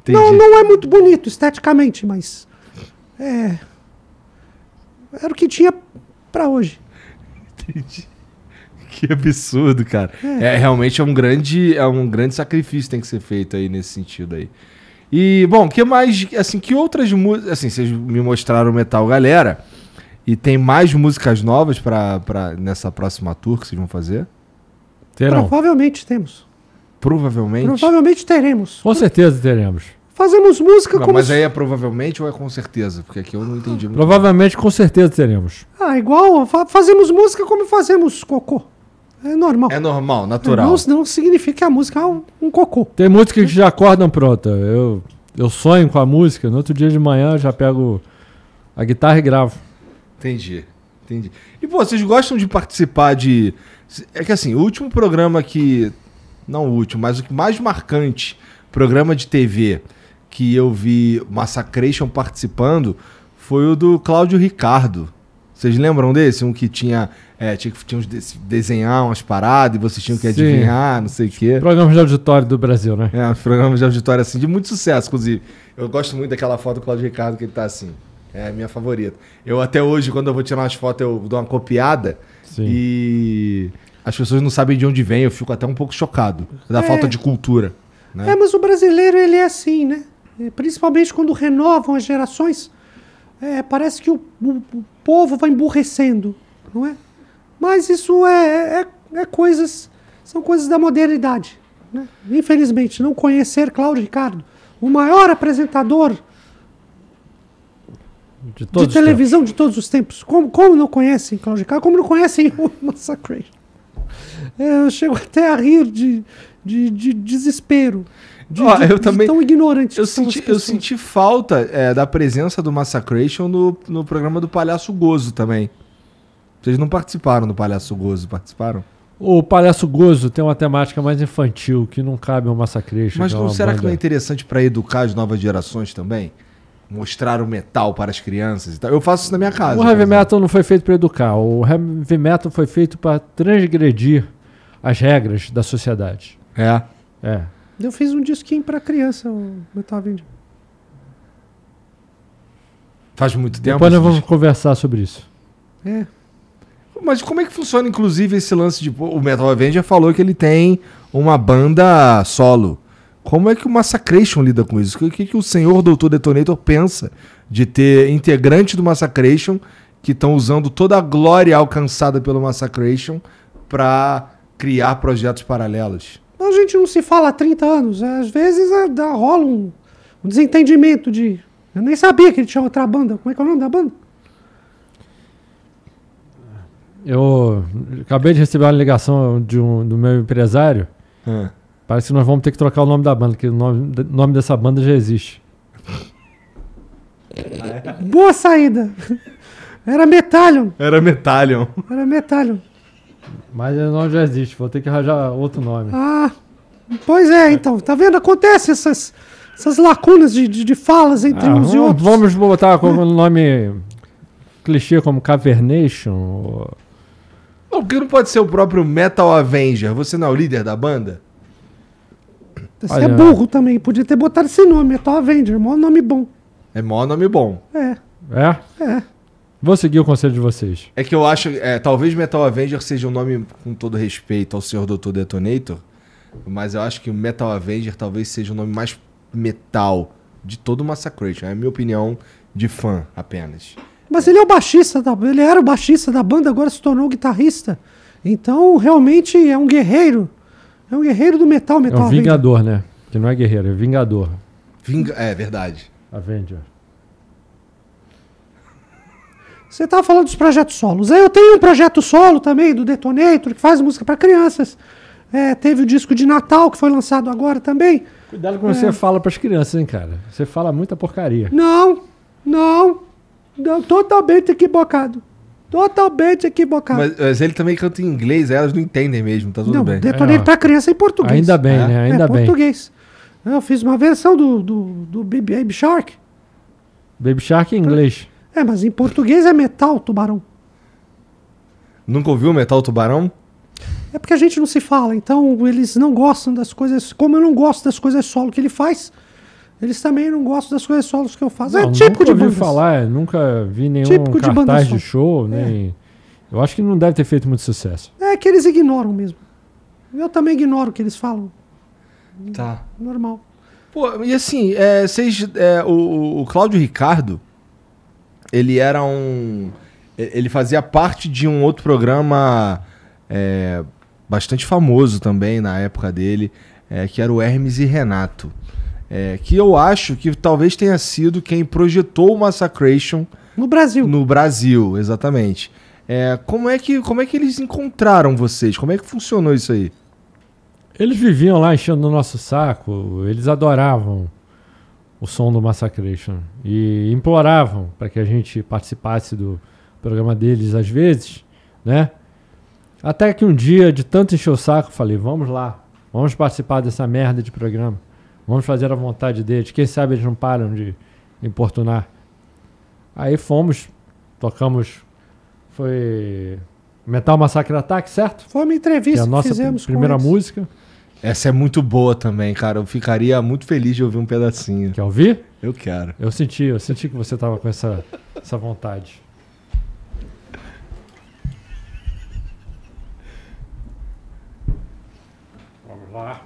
Não, não é muito bonito esteticamente, mas é, era o que tinha para hoje. Entendi.
Que absurdo, cara. É. é. realmente é um grande é um grande sacrifício que tem que ser feito aí nesse sentido aí. E bom, que mais assim, que outras músicas, assim, vocês me mostraram metal, galera. E tem mais músicas novas pra, pra nessa próxima tour que vocês vão fazer? Terão.
Provavelmente temos.
Provavelmente?
Provavelmente teremos.
Com certeza teremos.
Fazemos música não, como. Mas se... aí
é provavelmente ou é com certeza? Porque aqui eu não entendi muito.
Provavelmente, bem. com certeza teremos.
Ah, igual. Fa fazemos música como fazemos cocô. É normal. É normal, natural. É, não, não significa que a música é um, um cocô.
Tem músicas que já acordam pronta. Eu, eu sonho com a música, no outro dia de manhã eu já pego
a guitarra e gravo. Entendi. Entendi. E pô, vocês gostam de participar de. É que assim, o último programa que. Não o último, mas o mais marcante programa de TV que eu vi Massacration participando foi o do Cláudio Ricardo. Vocês lembram desse? Um que tinha. É, tinha que tinha desenhar umas paradas e vocês tinham que Sim. adivinhar, não sei o quê. Programa de auditório do Brasil, né? É, programa de auditório assim, de muito sucesso, inclusive. Eu gosto muito daquela foto do Cláudio Ricardo que ele tá assim. É a minha favorita. Eu até hoje, quando eu vou tirar umas fotos, eu dou uma copiada. Sim. E as pessoas não sabem de onde vem. Eu fico até um pouco chocado da é. falta de cultura. Né? É, mas
o brasileiro, ele é assim, né? Principalmente quando renovam as gerações. É, parece que o, o, o, povo vai emburrecendo, não é? Mas isso é, é, é coisas... São coisas da modernidade. Né? Infelizmente, não conhecer Cláudio Ricardo, o maior apresentador de, de televisão de todos os tempos. Como, como não conhecem Cláudio Carlos? Como não conhecem o Massacration? É, eu chego até a rir de, de, de desespero. De, oh, de, eu
também, tão ignorante eu senti, eu senti falta é, da presença do Massacration no, no programa do Palhaço Gozo também. Vocês não participaram do Palhaço Gozo, participaram?
O Palhaço Gozo tem uma temática mais infantil que não cabe ao Massacration. Mas que é será banda... que não é
interessante para educar as novas gerações também? mostrar o metal para as crianças e tal. Eu faço isso na minha casa. O heavy
metal não foi feito para educar. O heavy metal foi feito para transgredir as regras da sociedade. É. É.
Eu fiz um disquinho para criança, o Metal Vintage.
Faz muito tempo. Depois nós vamos disco. conversar sobre isso. É.
Mas como é que funciona, inclusive, esse lance de. O Metal Avenger falou que ele tem uma banda solo. Como é que o Massacration lida com isso? O que, que o senhor doutor Detonator pensa de ter integrantes do Massacration que estão usando toda a glória alcançada pelo Massacration para criar projetos paralelos?
A gente não se fala há 30 anos. É, às vezes é, dá, rola um, um, desentendimento de. Eu nem sabia que ele tinha outra banda. Como é que é o nome da banda?
Eu acabei de receber uma ligação de um, do meu empresário. Parece que nós vamos ter que trocar o nome da banda, que o nome, nome dessa banda já existe.
Ah, é? Boa saída! Era Metallion!
Era Metallion.
Era Metalion
Mas o nome já existe, vou ter que arranjar outro nome.
Ah, pois é, então. Tá vendo? Acontece essas, essas lacunas de, de, de falas entre ah, uns vamos, e outros.
Vamos botar como é. nome clichê como Cavernation. Ou...
Não, porque não pode ser o próprio
Metal Avenger. Você não é o líder da banda? Você é Olha. é burro
também, podia ter botado esse nome, é Thor Avenger, mó nome bom.
É mó nome bom. É. É? É. Vou seguir o conselho de vocês. É que eu acho, é, talvez Metal Avenger seja um nome com todo respeito ao senhor Dr. Detonator, mas eu acho que Metal Avenger talvez seja o nome mais metal de todo o Massacration. É a minha opinião de fã apenas.
Mas ele é o baixista, da, ele era o baixista da banda, agora se tornou guitarrista. Então, realmente é um guerreiro. É um guerreiro do metal, metal. É um vingador,
Avenger. né? Que não é guerreiro, é vingador. Vinga... É verdade. Avenger.
Você estava falando dos projetos solos. É, eu tenho um projeto solo também, do Detonator, que faz música para crianças. É, teve o disco de Natal, que foi lançado agora também. Cuidado com o é. você fala para as crianças, hein,
cara? Você fala
muita porcaria. Não, não. não totalmente equivocado. Totalmente equivocado. Mas,
mas, ele também canta em inglês, elas não entendem mesmo, tá tudo não, bem. Detonei é, pra tá
criança em português. Ainda bem, é. né? Ainda é, bem. português. Eu fiz uma versão do, do, do Baby Shark.
Baby Shark em inglês.
É, mas em português é metal tubarão.
Nunca ouviu metal tubarão?
É porque a gente não se fala, então eles não gostam das coisas. Como eu não gosto das coisas solo que ele faz, eles também não gostam das coisas solos que eu faço. É não, é típico de ouvi falar,
é, nunca vi nenhum típico cartaz de, de show, é. nem... É. Eu acho que não deve ter feito muito sucesso.
É que eles ignoram mesmo. Eu também ignoro o que eles falam. Tá. Normal.
Pô, e assim, é, vocês, é, o, o Cláudio Ricardo, ele era um... Ele fazia parte de um outro programa é, bastante famoso também na época dele, que era o Hermes e Renato é, que eu acho que talvez tenha sido quem projetou o Massacration no Brasil. No Brasil, exatamente. É, como, é que, como é que eles encontraram vocês? Como é que funcionou isso aí? Eles viviam lá enchendo o nosso saco, eles
adoravam o som do Massacration e imploravam para que a gente participasse do programa deles às vezes, né? Até que um dia, de tanto encher o saco, falei: vamos lá, vamos participar dessa merda de programa. Vamos fazer a vontade deles. Quem sabe eles não param de importunar. Aí fomos,
tocamos. Foi Metal Massacre Ataque, certo?
Foi uma entrevista que, é a nossa que fizemos. Primeira música.
Essa é muito boa também, cara. Eu ficaria muito feliz de ouvir um pedacinho. Quer ouvir? Eu quero. Eu senti, eu senti que você tava com essa, essa
vontade. Vamos lá.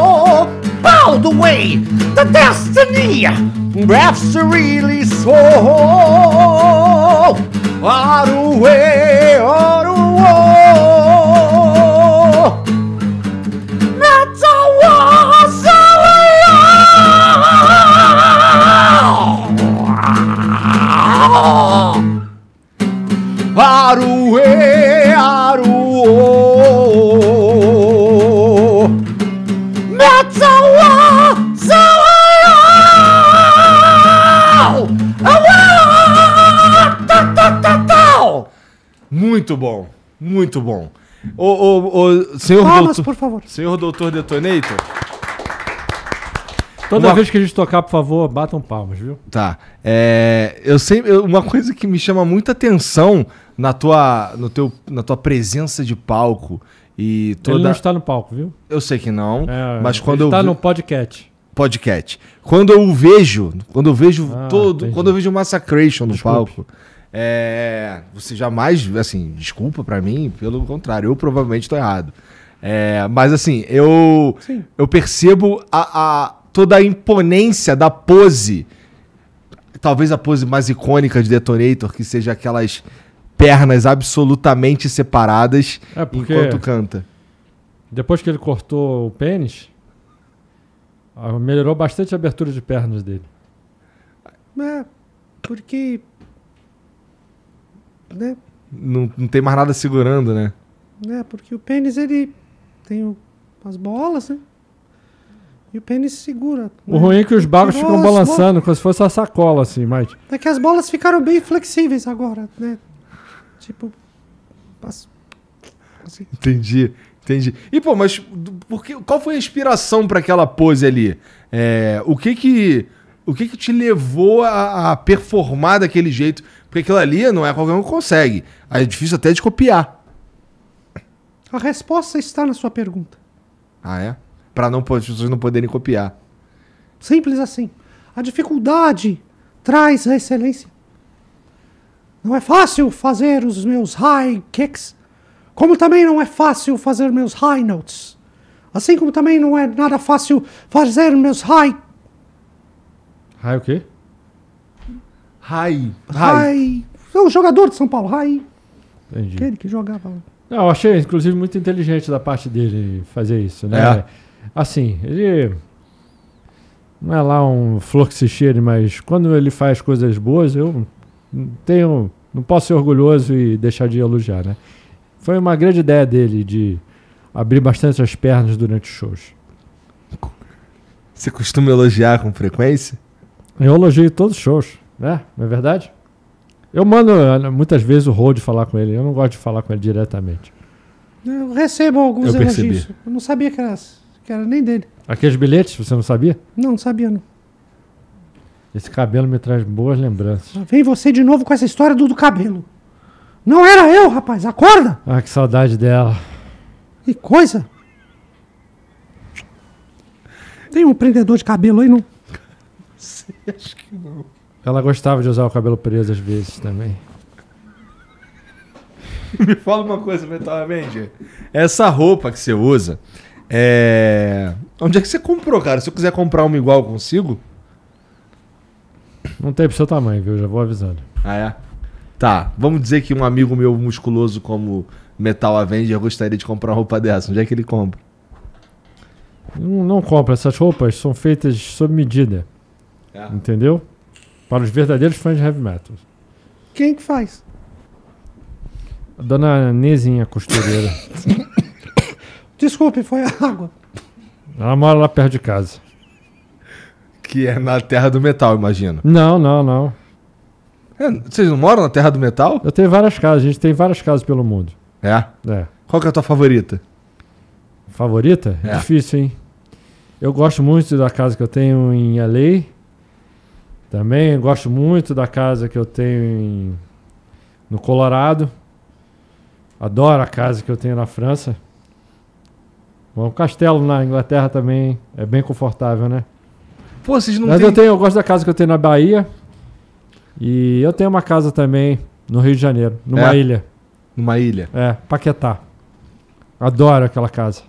all the way to destiny. Perhaps really so. All the way, all the way. That's a war, so Out away.
Muito bom, muito bom. O, o, o senhor Palmas, doutor, por favor. Senhor doutor Detonator.
Toda uma... vez que a gente tocar, por favor, batam palmas, viu?
Tá. É, eu sempre, uma coisa que me chama muita atenção na tua, no teu, na tua presença de palco e toda. Ele não está
no palco, viu?
Eu sei que não. É, mas quando ele eu está no podcast. Podcast. Quando eu o vejo, quando eu vejo ah, todo, entendi. quando eu vejo Massacration no Desculpe. palco. É, você jamais, assim, desculpa para mim, pelo contrário, eu provavelmente tô errado. É, mas assim, eu Sim. eu percebo a, a, toda a imponência da pose. Talvez a pose mais icônica de Detonator, que seja aquelas pernas absolutamente separadas é enquanto canta.
Depois que ele cortou o pênis,
ah, melhorou bastante a abertura de pernas dele.
É, porque né?
Não, não tem mais nada segurando, né?
É, porque o pênis, ele tem as bolas, né? E o pênis segura. Né? O ruim é que os bagos ficam balançando
bolas... como se fosse uma sacola, assim, Mike.
É que as bolas ficaram bem flexíveis agora, né? Tipo. Assim.
Entendi, entendi. E, pô, mas porque, qual foi a inspiração para aquela pose ali? É, o que que. O que que te levou a, a performar daquele jeito? Porque aquilo ali não é qualquer um que consegue. Aí é difícil até de copiar.
A resposta está na sua pergunta.
Ah, é? Para não, as pessoas não poderem copiar.
Simples assim. A dificuldade traz a excelência. Não é fácil fazer os meus high kicks, como também não é fácil fazer meus high notes. Assim como também não é nada fácil fazer meus high. High o quê? Rai.
Rai.
O é jogador de São Paulo, Rai. Entendi. Aquele que jogava lá.
eu achei, inclusive, muito inteligente da parte dele fazer isso, né? É. Assim, ele não é lá um flor que se cheire, mas quando ele faz coisas boas, eu tenho, não posso ser orgulhoso e deixar de elogiar, né? Foi uma grande ideia dele de abrir bastante as pernas durante os shows.
Você costuma elogiar com frequência?
Eu elogio todos os shows. Né? Não é verdade? Eu mando né, muitas vezes o Rode falar com ele. Eu não gosto de falar com ele diretamente.
Eu recebo alguns eu elogios. Percebi. Eu não sabia que era, que era nem dele.
Aqueles bilhetes, você não sabia?
Não, não sabia não.
Esse cabelo me traz boas lembranças.
vem você de novo com essa história do, do cabelo. Não era eu, rapaz. Acorda!
Ah, que saudade dela.
Que coisa! Tem um prendedor de cabelo aí, não? Sei,
acho que não.
Ela gostava de usar o cabelo
preso às vezes também. Me fala uma coisa, Metal Avenger. Essa roupa que você usa, é... onde é que você comprou, cara? Se eu quiser comprar uma igual, consigo? Não tem pro seu tamanho, viu? Já vou avisando. Ah, é? Tá, vamos dizer que um amigo meu musculoso como Metal Avenger gostaria de comprar uma roupa dessa. Onde é que ele compra?
Não, não compra. Essas roupas são feitas sob medida. É. Entendeu? Para os verdadeiros fãs de heavy metal.
Quem que faz?
A dona Nezinha, costureira.
Desculpe, foi a água.
Ela mora lá perto de casa. Que é na terra do metal, imagino.
Não, não, não. É, vocês não moram na terra do metal? Eu tenho várias casas, a gente tem várias casas pelo mundo.
É? É.
Qual que é a tua favorita? Favorita? É. Difícil, hein? Eu gosto muito da casa que eu tenho em LA também gosto muito da casa que eu tenho em, no Colorado. Adoro a casa que eu tenho na França. o castelo na Inglaterra também é bem confortável, né? Pô, vocês não Mas tem... eu tenho, eu gosto da casa que eu tenho na Bahia. E eu tenho uma casa também no Rio de Janeiro, numa é? ilha. Numa ilha? É, Paquetá. Adoro aquela casa.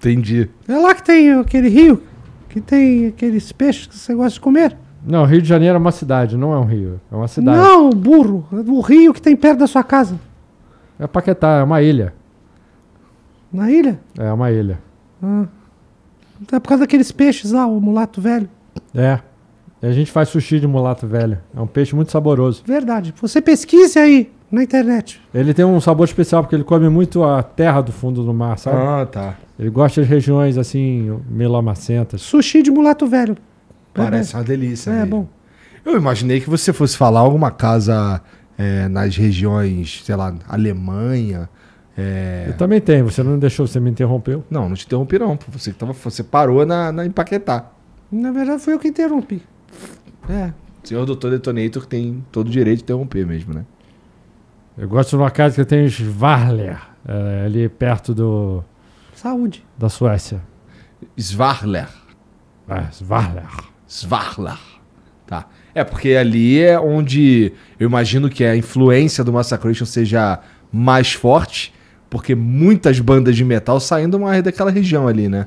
Entendi.
É lá que tem aquele rio, que tem aqueles peixes que você gosta de comer.
Não, Rio de Janeiro é uma cidade, não é um rio. É uma cidade.
Não, burro. o rio que tem perto da sua casa. É Paquetá, é uma ilha. Na ilha? É uma ilha. Ah. É por causa daqueles peixes lá, o mulato velho.
É. A gente faz sushi de mulato velho. É um peixe muito saboroso.
Verdade. Você pesquise aí na internet.
Ele tem um sabor especial porque ele come muito a terra do fundo do mar, sabe? Ah, tá. Ele gosta de regiões assim, melamacentas.
Sushi de mulato velho. Parece é uma delícia. É, bom.
Eu imaginei que você fosse falar alguma casa é, nas regiões, sei lá, Alemanha. É... Eu também tenho, você não deixou, você me interrompeu. Não, não te interrompi não, você, tava, você parou na,
na empaquetar. Na verdade fui eu que interrompi.
É, senhor doutor Detonator tem todo o direito de interromper mesmo, né?
Eu gosto de uma casa que tem Svarler, é, ali perto do... Saúde. Da Suécia.
Svarler. É, Svarler. Svarlar. Tá. É, porque ali é onde eu imagino que a influência do Massacration seja mais forte, porque muitas bandas de metal saindo mais daquela região ali, né?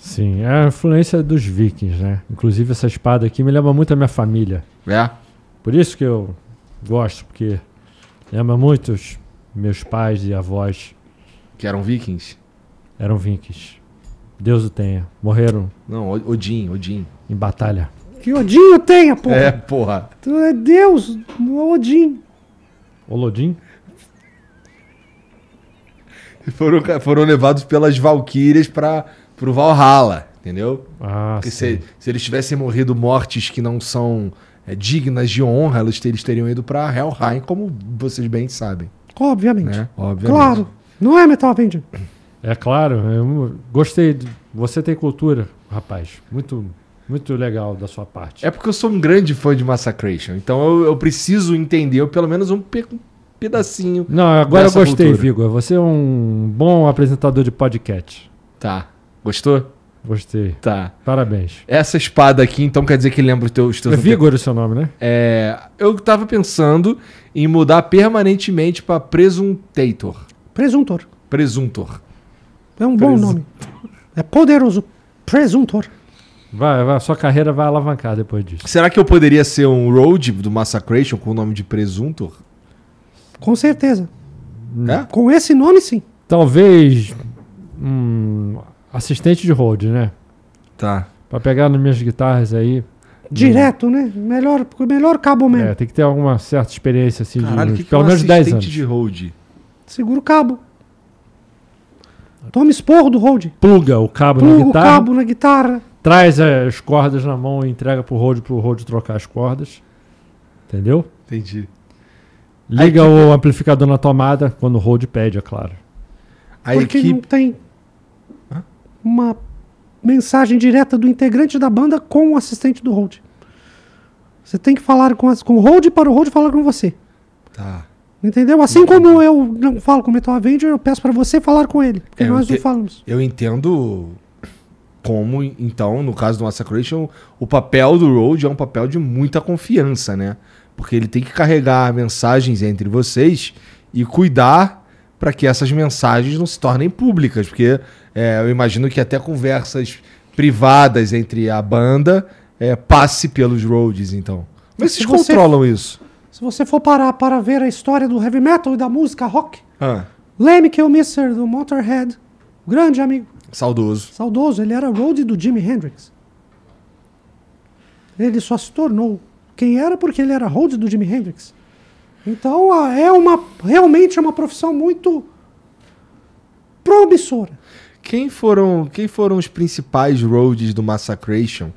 Sim, é
a influência dos vikings, né? Inclusive essa espada aqui me lembra muito a minha família. É. Por isso que eu gosto, porque lembra muito os meus pais e avós. Que eram vikings? Eram vikings. Deus o tenha. Morreram.
Não, Odin, Odin. Em batalha.
Que Odin o tenha, porra! É, porra. Tu é Deus, não é Odin.
Olodin? Foram, foram levados pelas Valquírias para o Valhalla, entendeu? Ah, Porque sim. Se, se eles tivessem morrido mortes que não são é, dignas de honra, eles, eles teriam ido para Helheim, como vocês bem sabem. Obviamente. Né? Obviamente. Claro.
Não é Metal Avenged.
É claro, eu é gostei. De, você tem cultura,
rapaz. Muito, muito legal da sua parte.
É porque eu sou um grande fã de Massacration, então eu, eu preciso entender pelo menos um, pedacinho. Não, agora eu gostei,
Vigor. Você é um bom apresentador de podcast.
Tá. Gostou? Gostei. Tá. Parabéns. Essa espada aqui, então, quer dizer que lembra os teus... teus é Vigor o seu nome, né? É... Eu tava pensando em mudar permanentemente para Presuntator. Presuntor. Presuntor.
É um bom nome. É poderoso. Presuntor.
Vai, vai, sua carreira vai alavancar depois disso.
Será que eu poderia ser um road do Massacration com o nome de Presuntor? Com certeza. É? Com esse nome, sim. Talvez. Hum, assistente de road, né?
Tá. Pra pegar nas minhas guitarras aí. Direto,
né? Melhor, melhor cabo mesmo. É,
tem que ter alguma certa experiência assim. Caralho, de, que é pelo é um menos 10 anos. de
road.
Seguro cabo. Toma esporro do hold. Pluga o
cabo Pluga na guitarra. o cabo
na guitarra.
Traz as cordas na mão e entrega pro hold, pro hold trocar as cordas. Entendeu? Entendi. Liga equipe... o amplificador na tomada quando o hold pede, é claro. A Porque equipe... não
tem Hã? uma mensagem direta do integrante da banda com o assistente do hold. Você tem que falar com, as, com o hold para o hold falar com você. Tá. Entendeu? Assim como eu não falo com o Metal Avenger, eu peço para você falar com ele. Porque é, nós não falamos.
Eu entendo como, então, no caso do Massacration, o papel do Road é um papel de muita confiança, né? Porque ele tem que carregar mensagens entre vocês e cuidar para que essas mensagens não se tornem públicas. Porque é, eu imagino que até conversas privadas entre a banda é, passe pelos Roads, então. Mas é vocês você... controlam isso?
Se você for parar para ver a história do heavy metal e da música rock, ah. Lemmy Mister do Motorhead, grande amigo.
Saudoso.
Saudoso, ele era road do Jimi Hendrix. Ele só se tornou quem era porque ele era road do Jimi Hendrix. Então é uma realmente é uma profissão muito promissora. Quem foram, quem foram os principais roads
do Massacration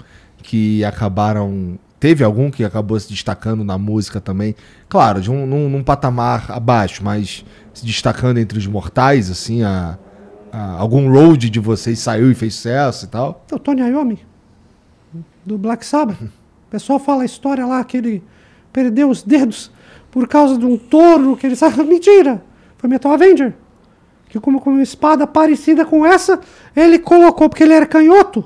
que acabaram Teve algum que acabou se destacando na música também? Claro, de um, num, num patamar abaixo, mas se destacando entre os mortais, assim, a, a, algum road de vocês saiu e fez sucesso e tal?
É o Tony Iommi, do Black Sabbath. O pessoal fala a história lá que ele perdeu os dedos por causa de um touro que ele sabe. Mentira! Foi Metal Avenger. Que como com uma espada parecida com essa, ele colocou, porque ele era canhoto.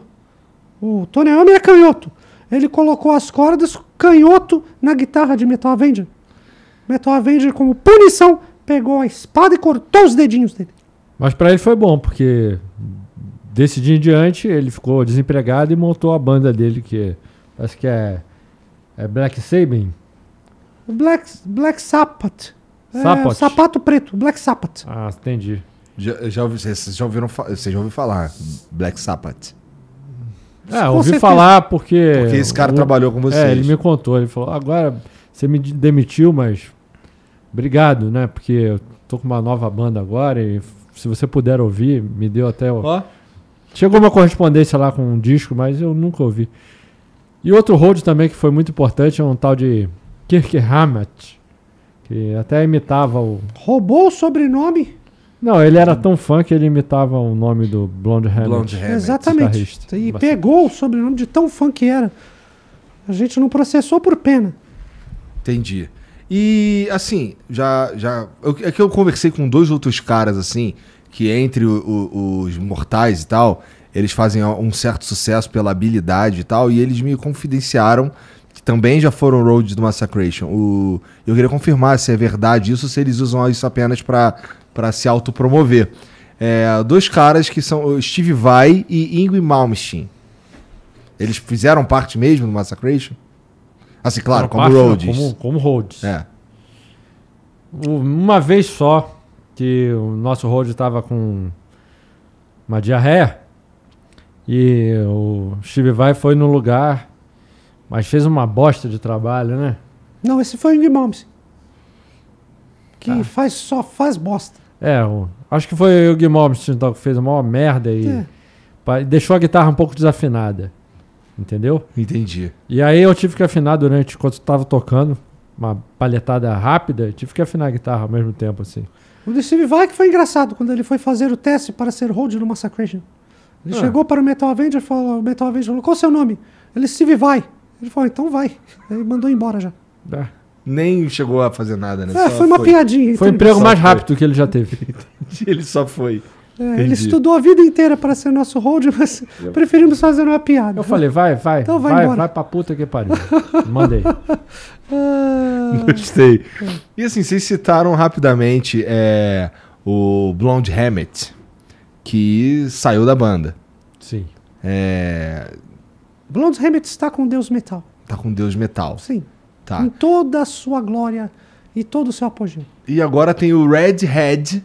O Tony Iommi era canhoto ele colocou as cordas, canhoto na guitarra de Metal Avenger. Metal Avenger, como punição, pegou a espada e cortou os dedinhos dele.
Mas para ele foi bom, porque desse dia em diante ele ficou desempregado e montou a banda dele, que acho que é, é Black Sabin.
Black, Black Sapat. É, sapato preto, Black Sapat.
Ah, entendi. Já, já, vocês, já ouviram, vocês já ouviram falar Black Sapat?
É, ouvi certeza. falar porque. Porque esse cara o, trabalhou com você. É, ele me
contou, ele falou, agora você me demitiu, mas obrigado, né? Porque eu tô com uma nova banda agora e se você puder ouvir, me deu até. Ó. Chegou uma correspondência lá com um disco, mas eu nunca ouvi. E outro hold também que foi muito importante é um tal de Kirk Hammett, que até imitava o. Roubou o sobrenome? Não, ele era tão fã que ele imitava o nome do Blonde Hammett. Blonde Hammett. Exatamente. E Bastante.
pegou o sobrenome de tão fã que era. A gente não processou por pena.
Entendi. E assim, já. já eu, é que eu conversei com dois outros caras, assim, que entre o, o, os mortais e tal, eles fazem um certo sucesso pela habilidade e tal, e eles me confidenciaram que também já foram road do Massacration. O, eu queria confirmar se é verdade isso, se eles usam isso apenas para para se autopromover. É, dois caras que são Steve Vai e Ingrid Malmsteen. Eles fizeram parte mesmo do Massacration? Assim, claro, como parte, Rhodes. Não,
como, como Rhodes. É. Uma vez só que o nosso Rhodes estava com uma diarreia e o Steve Vai foi no lugar, mas fez uma bosta de trabalho, né?
Não, esse foi o Ingrid Malmsteen. Que ah. faz, só faz bosta.
É, o, acho que foi o Guilherme Malmsteen então, que fez a maior merda e é. pra, deixou a guitarra um pouco desafinada. Entendeu? Entendi. E aí eu tive que afinar durante, enquanto estava tocando, uma palhetada rápida, tive que afinar a guitarra ao mesmo tempo, assim.
O Steve Vai que foi engraçado quando ele foi fazer o teste para ser hold no Massacration. Ele ah. chegou para o Metal Avenger e falou: o Metal Avenger falou, qual o seu nome? Ele Steve Vai. Ele falou, então vai. Ele mandou embora já.
É
nem chegou a fazer nada, né? É, foi uma foi. piadinha. Foi o emprego mais foi. rápido que ele já teve. ele só foi.
É, ele estudou
a vida inteira para ser nosso hold, mas eu... preferimos fazer uma piada. Eu falei, vai, vai. Então vai, vai, embora. vai pra puta que pariu. Mandei. Ah. Gostei.
E assim, vocês citaram rapidamente é, o Blonde Hammett, que saiu da banda. Sim. É...
Blonde Hammett está com Deus Metal. Está com Deus Metal. Sim. Tá. Em toda a sua glória e todo o seu apogeu.
E agora tem o Red Head.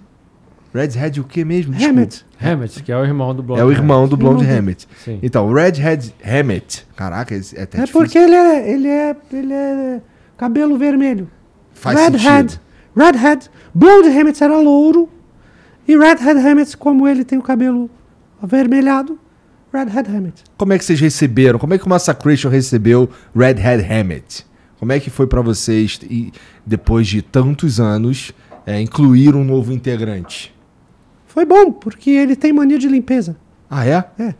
Red Head o que mesmo? Hammett. Hammett, que é o irmão do Blonde. É o irmão do Blonde Hammett. Sim. Então, Red Head Hammett. Caraca, é até É difícil. porque
ele é, ele é, ele é cabelo vermelho. Faz Red sentido. Head. Red Head. Blonde Hammett era louro. E Red Head Hammett, como ele tem o cabelo avermelhado, Red Head Hammett. Como
é que vocês receberam? Como é que o Massacration recebeu Red Head Hammett? Como é que foi para vocês, e depois de tantos anos, é, incluir um novo integrante?
Foi bom, porque ele tem mania de limpeza. Ah, é? É.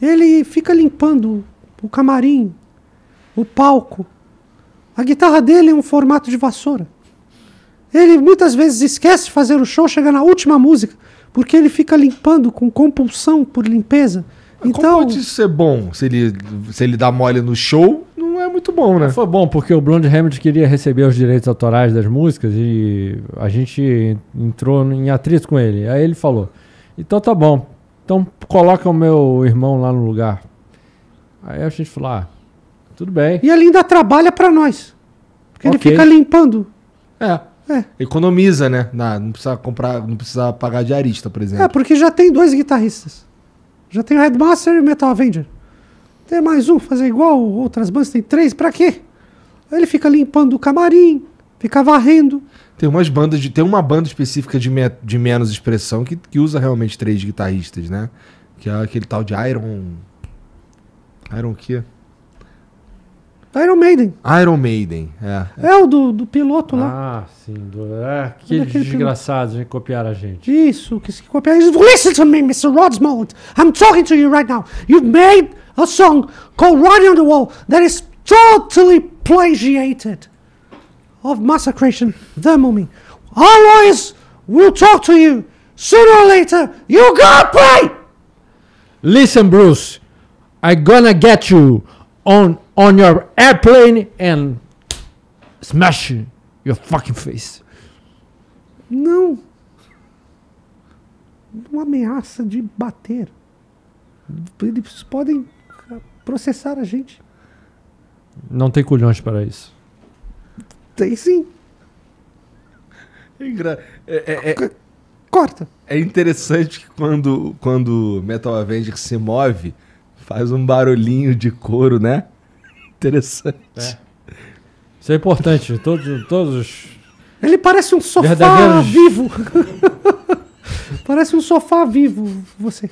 Ele fica limpando o camarim, o palco. A guitarra dele é um formato de vassoura. Ele muitas vezes esquece de fazer o show, chega na última música, porque ele fica limpando com compulsão por limpeza. Mas então, como pode ser bom se ele, se ele dá mole no show, muito bom, né? Foi bom, porque o Blonde Hamilton
queria receber os direitos autorais das músicas e a gente entrou em atrito com ele. Aí ele falou: Então tá bom, então coloca o meu irmão lá no lugar.
Aí a gente falou: Ah, tudo bem. E ele ainda trabalha para nós. Porque okay. ele fica limpando. É. É.
Economiza, né? Não, não, precisa comprar, não precisa pagar diarista, por é, exemplo. É,
porque já tem dois guitarristas. Já tem o Headmaster e o Metal Avenger. Tem mais um, fazer igual outras bandas, tem três, pra quê? ele fica limpando o camarim, fica varrendo.
Tem umas bandas, de, tem uma banda específica de, me, de menos expressão que, que usa realmente três guitarristas, né? Que é aquele tal de Iron. Iron o quê? Iron Maiden. Iron Maiden, é.
É,
é o do, do piloto
lá. Ah, sim. Do, é, é desgraçados que copiaram a gente.
Isso, que se copiaram. Listen to me, Mr. Rodsmold. I'm talking to you right now. You've made a song called Riding on the Wall that is totally plagiated of Massacration, The Mummy. Our lawyers will talk to you sooner or later. You got pay! Listen, Bruce.
I'm gonna get you on on your airplane and smash your fucking face.
Não. Uma ameaça de bater. Eles podem processar a gente.
Não tem culhões para isso.
Tem sim. É, é, é, é
Corta. É interessante que quando, quando Metal Avenger se move, faz um barulhinho de couro, né? Interessante. É. Isso é importante. Todos, todos.
Ele parece um sofá verdadeiros... vivo. parece um sofá vivo, você.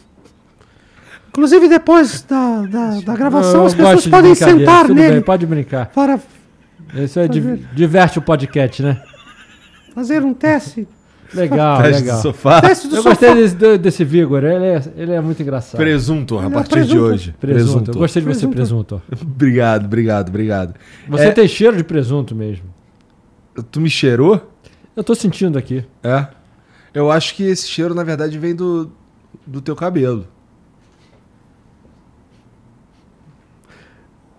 Inclusive, depois da, da, da gravação, eu as pessoas podem sentar Tudo nele. Bem,
pode brincar. Para Isso é fazer... diverte o podcast, né?
Fazer um teste Legal,
teste legal. Do sofá. Teste do eu sofá. gostei desse, desse Vigor, ele é, ele é muito engraçado. Presunto, a partir presunto. de hoje. Presunto. presunto. Eu gostei de presunto. você,
presunto. obrigado, obrigado, obrigado. Você é... tem cheiro de presunto mesmo. Tu me cheirou? Eu tô sentindo aqui. É. Eu acho que esse cheiro, na verdade, vem do, do teu cabelo.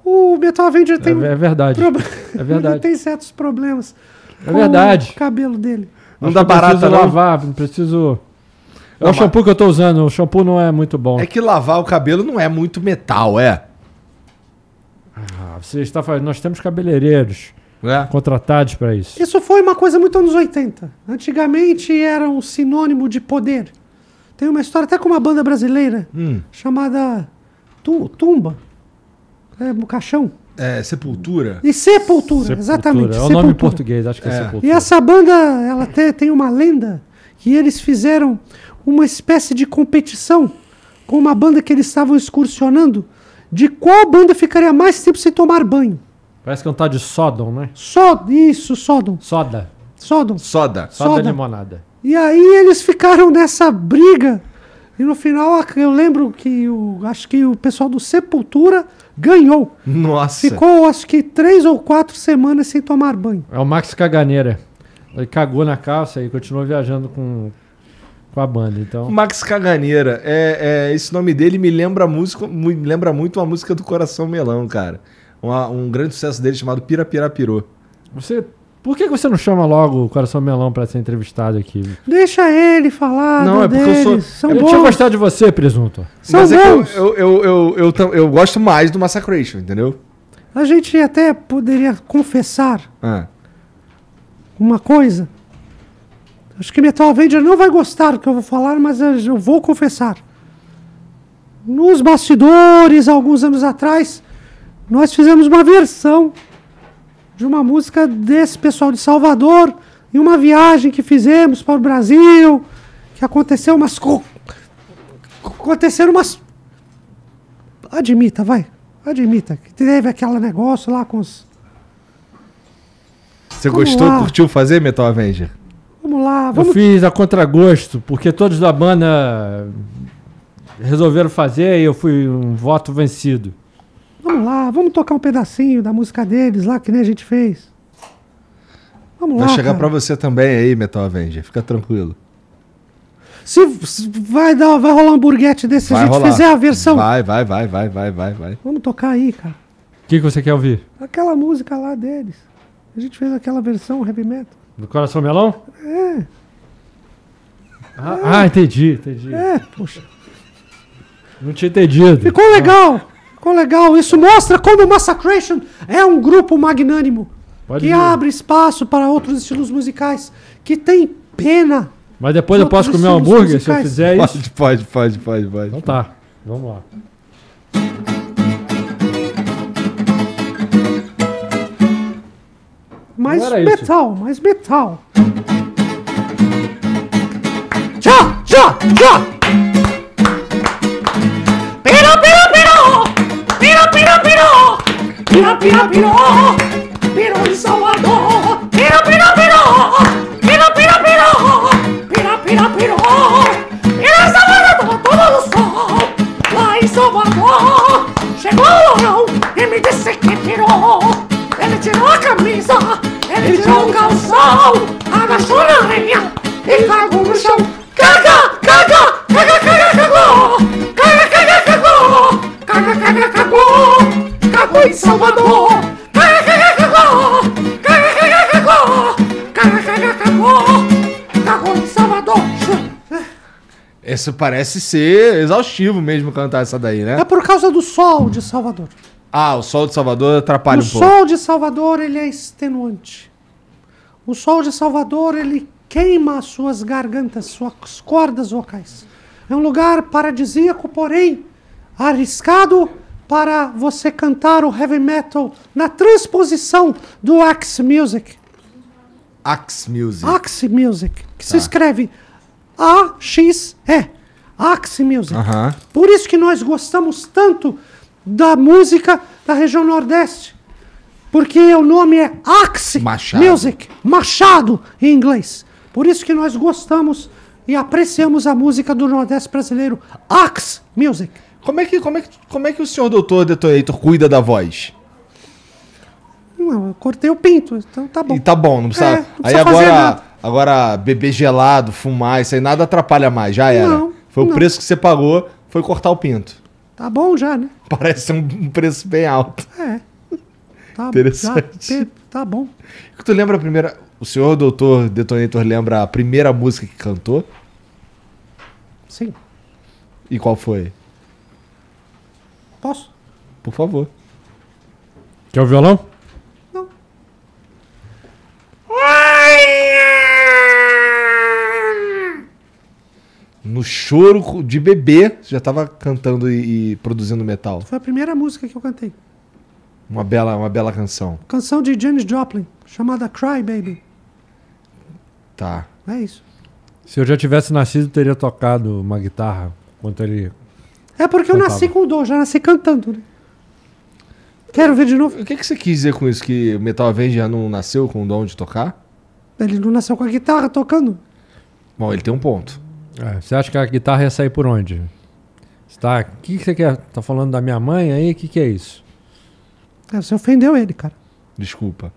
O metal já é tem. É, é verdade. Pro... É verdade. Ele tem certos problemas. É verdade. O cabelo dele. Não dá barata, preciso não. lavar, preciso. É o shampoo
que eu tô usando, o shampoo não é muito bom. É
que lavar o cabelo não é muito metal,
é? Ah, você está falando, nós temos cabeleireiros é. contratados para isso.
Isso foi uma coisa muito anos 80. Antigamente era um sinônimo de poder. Tem uma história até com uma banda brasileira hum. chamada tu, Tumba. É, um caixão.
É, Sepultura. E
Sepultura, Sepultura. exatamente. É o Sepultura. nome em português,
acho que é, é
Sepultura. E
essa banda, ela até tem uma lenda que eles fizeram uma espécie de competição com uma banda que eles estavam excursionando de qual banda ficaria mais tempo sem tomar banho.
Parece que é um tal de Sodom, né?
So, isso, Sodom. Soda. Sodom. Soda. Soda, Soda. limonada. E aí eles ficaram nessa briga e no final eu lembro que o, acho que o pessoal do Sepultura ganhou. Nossa. Ficou acho que três ou quatro semanas sem tomar banho.
É o Max Caganeira. Ele cagou na calça e continuou viajando com, com a banda. Então.
Max Caganeira, é, é, esse nome dele me lembra música, me lembra muito uma música do Coração Melão, cara. Uma, um grande sucesso dele chamado Pira Pira Pirou. Você por que você não chama logo o Coração Melão para ser entrevistado aqui?
Deixa ele falar. Não, é porque deles. eu sou. São eu bons. tinha gostado
de você, presunto.
São Mas é bons.
É eu, eu, eu, eu, eu, eu, gosto mais do Massacration, entendeu?
A gente até poderia confessar ah. uma coisa. Acho que Metal Avenger não vai gostar do que eu vou falar, mas eu vou confessar. Nos bastidores, alguns anos atrás, nós fizemos uma versão de uma música desse pessoal de Salvador, em uma viagem que fizemos para o Brasil, que aconteceu umas. Co... Aconteceram umas. Admita, vai. Admita. Que teve aquele negócio lá com os. Você vamos gostou, lá. curtiu
fazer Metal Avenger?
Vamos lá, vamos. Eu
fiz a contragosto,
porque todos da banda resolveram fazer e eu fui um voto
vencido.
Vamos lá, vamos tocar um pedacinho da música deles lá, que nem a gente fez. Vamos vai lá. Vai chegar para
você também aí, Metal Avenger, fica tranquilo.
Se, vai, dar, vai rolar um hamburguete desse, vai a gente rolar. fizer a versão.
Vai, vai, vai, vai, vai,
vai, vai.
Vamos tocar aí, cara.
O que, que você quer ouvir?
Aquela música lá deles. A gente fez aquela versão heavy metal.
Do Coração Melão?
É. Ah, é. ah
entendi, entendi.
É, poxa.
Não tinha entendido. Ficou
legal! Ficou legal. Isso mostra como o Massacration é um grupo magnânimo. Pode que ir. abre espaço para outros estilos musicais. Que tem pena. Mas depois eu posso comer um hambúrguer musicais. se eu fizer pode,
isso? Pode, pode, pode, pode. Então tá. Vamos lá.
Mais é metal, isso. mais metal. Tchau, tchau, tchau! Pira, pira, pirou, oh, oh. pirou em Salvador. Pira, pira, pirou, oh, pira, pira, pirou, pira, pira, pirou. Pira em Salvador, o sol, lá em Salvador. Chegou o Lourão e me disse que tirou, Ele tirou a camisa, ele, ele tirou o calção, agachou na areia e cagou no chão. Caga, caga, caga, caga. estou em Salvador. Cagou, cagou, cagou, cagou em Salvador.
Esse parece ser exaustivo mesmo cantar essa daí, né? É
por
causa do sol de Salvador.
Ah, o sol de Salvador atrapalha o um pouco. O sol
de Salvador, ele é extenuante. O sol de Salvador, ele queima as suas gargantas, suas cordas vocais. É um lugar paradisíaco, porém arriscado para você cantar o heavy metal na transposição do Axe Music.
Axe Music.
Axe Music, que tá. se escreve A-X-E. Axe Music. Por isso que nós gostamos tanto da música da região Nordeste. Porque o nome é Axe Machado. Music, Machado em inglês. Por isso que nós gostamos e apreciamos a música do Nordeste brasileiro, Axe Music. Como é que, como é que, como é que o senhor doutor Detonator cuida da voz? Não, eu cortei o pinto, então tá bom. E tá bom, não precisa. É, não aí agora,
agora beber gelado, fumar, isso aí nada atrapalha mais, já era. Não, foi não. o preço que você pagou, foi cortar o pinto.
Tá bom já, né?
Parece um preço bem alto.
É. Tá, Interessante. Já, tá bom.
Tu lembra a primeira. O senhor doutor Detonator lembra a primeira música que cantou? Sim. E qual foi? Posso? Por favor. Quer o violão? Não. No choro de bebê, você já tava cantando e, e produzindo metal. Foi a primeira
música que eu cantei.
Uma bela, uma bela canção.
Canção de Janis Joplin, chamada Cry Baby. Tá. É isso.
Se eu já tivesse nascido,
teria tocado uma guitarra quando ele
é porque eu nasci com o dom, já nasci cantando, né? Quero ver de novo. O que, que você
quis dizer com isso? Que o Metal Avenged já não nasceu com o dom de tocar?
Ele não nasceu com a guitarra tocando.
Bom, ele tem um ponto.
É, você acha que a guitarra ia sair por onde? Está, o que, que você quer? Tá falando da minha mãe
aí? O que, que é isso? É, você ofendeu ele, cara. Desculpa.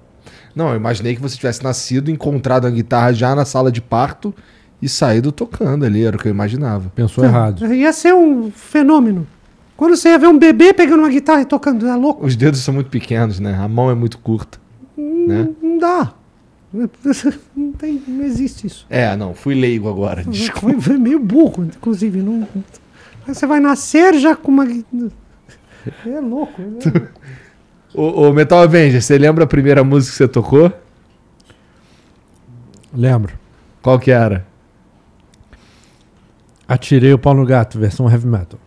Não, eu imaginei que você tivesse nascido, encontrado a guitarra já na sala de parto e saído tocando ali, era o que eu imaginava. Pensou então, errado.
Ia ser um fenômeno. Quando você ia ver um bebê pegando uma guitarra e tocando, é louco.
Os dedos são muito pequenos, né? A mão é muito curta.
Hum, né? Não dá. Não, tem, não existe isso.
É, não, fui leigo agora. Desculpa. Foi,
meio burro, inclusive. Não, você vai nascer já com uma. É louco. É
o, o Metal Avenger, você lembra a primeira música que você tocou? Lembro. Qual que era?
Atirei o pau no gato, versão heavy metal.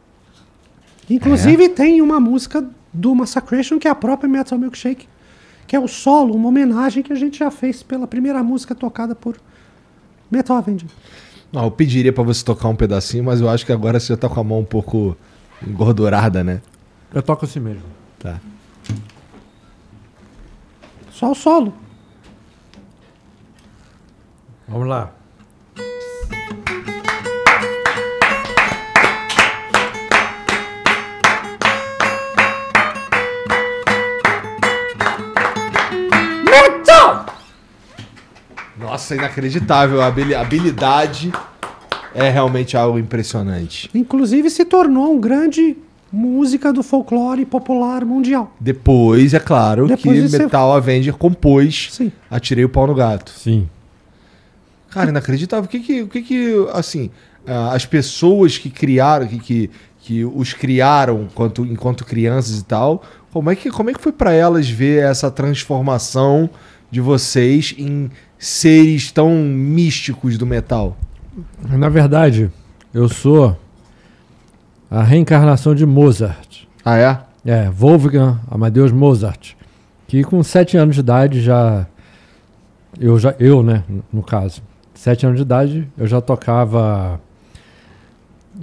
Inclusive é. tem uma música do Massacration que é a própria Metal Milkshake, que é o solo, uma homenagem que a gente já fez pela primeira música tocada por metal
Não, eu pediria para você tocar um pedacinho, mas eu acho que agora você já tá com a mão um pouco engordurada, né? Eu toco assim mesmo. Tá.
Só o solo. Vamos lá.
Não!
Nossa, inacreditável. A habilidade é realmente algo impressionante.
Inclusive se tornou um grande música do folclore popular mundial.
Depois, é claro, Depois que Metal ser... Avenger compôs Sim. Atirei o Pau no Gato. Sim. Cara, inacreditável. O que que, o que, que assim, ah, as pessoas que criaram, que, que, que os criaram enquanto, enquanto crianças e tal, como é que, como é que foi para elas ver essa transformação de vocês em seres tão místicos do metal? Na verdade,
eu sou a reencarnação de Mozart. Ah, é? É, Wolfgang Amadeus Mozart, que com sete anos de idade já eu já eu, né, no caso, sete anos de idade eu já tocava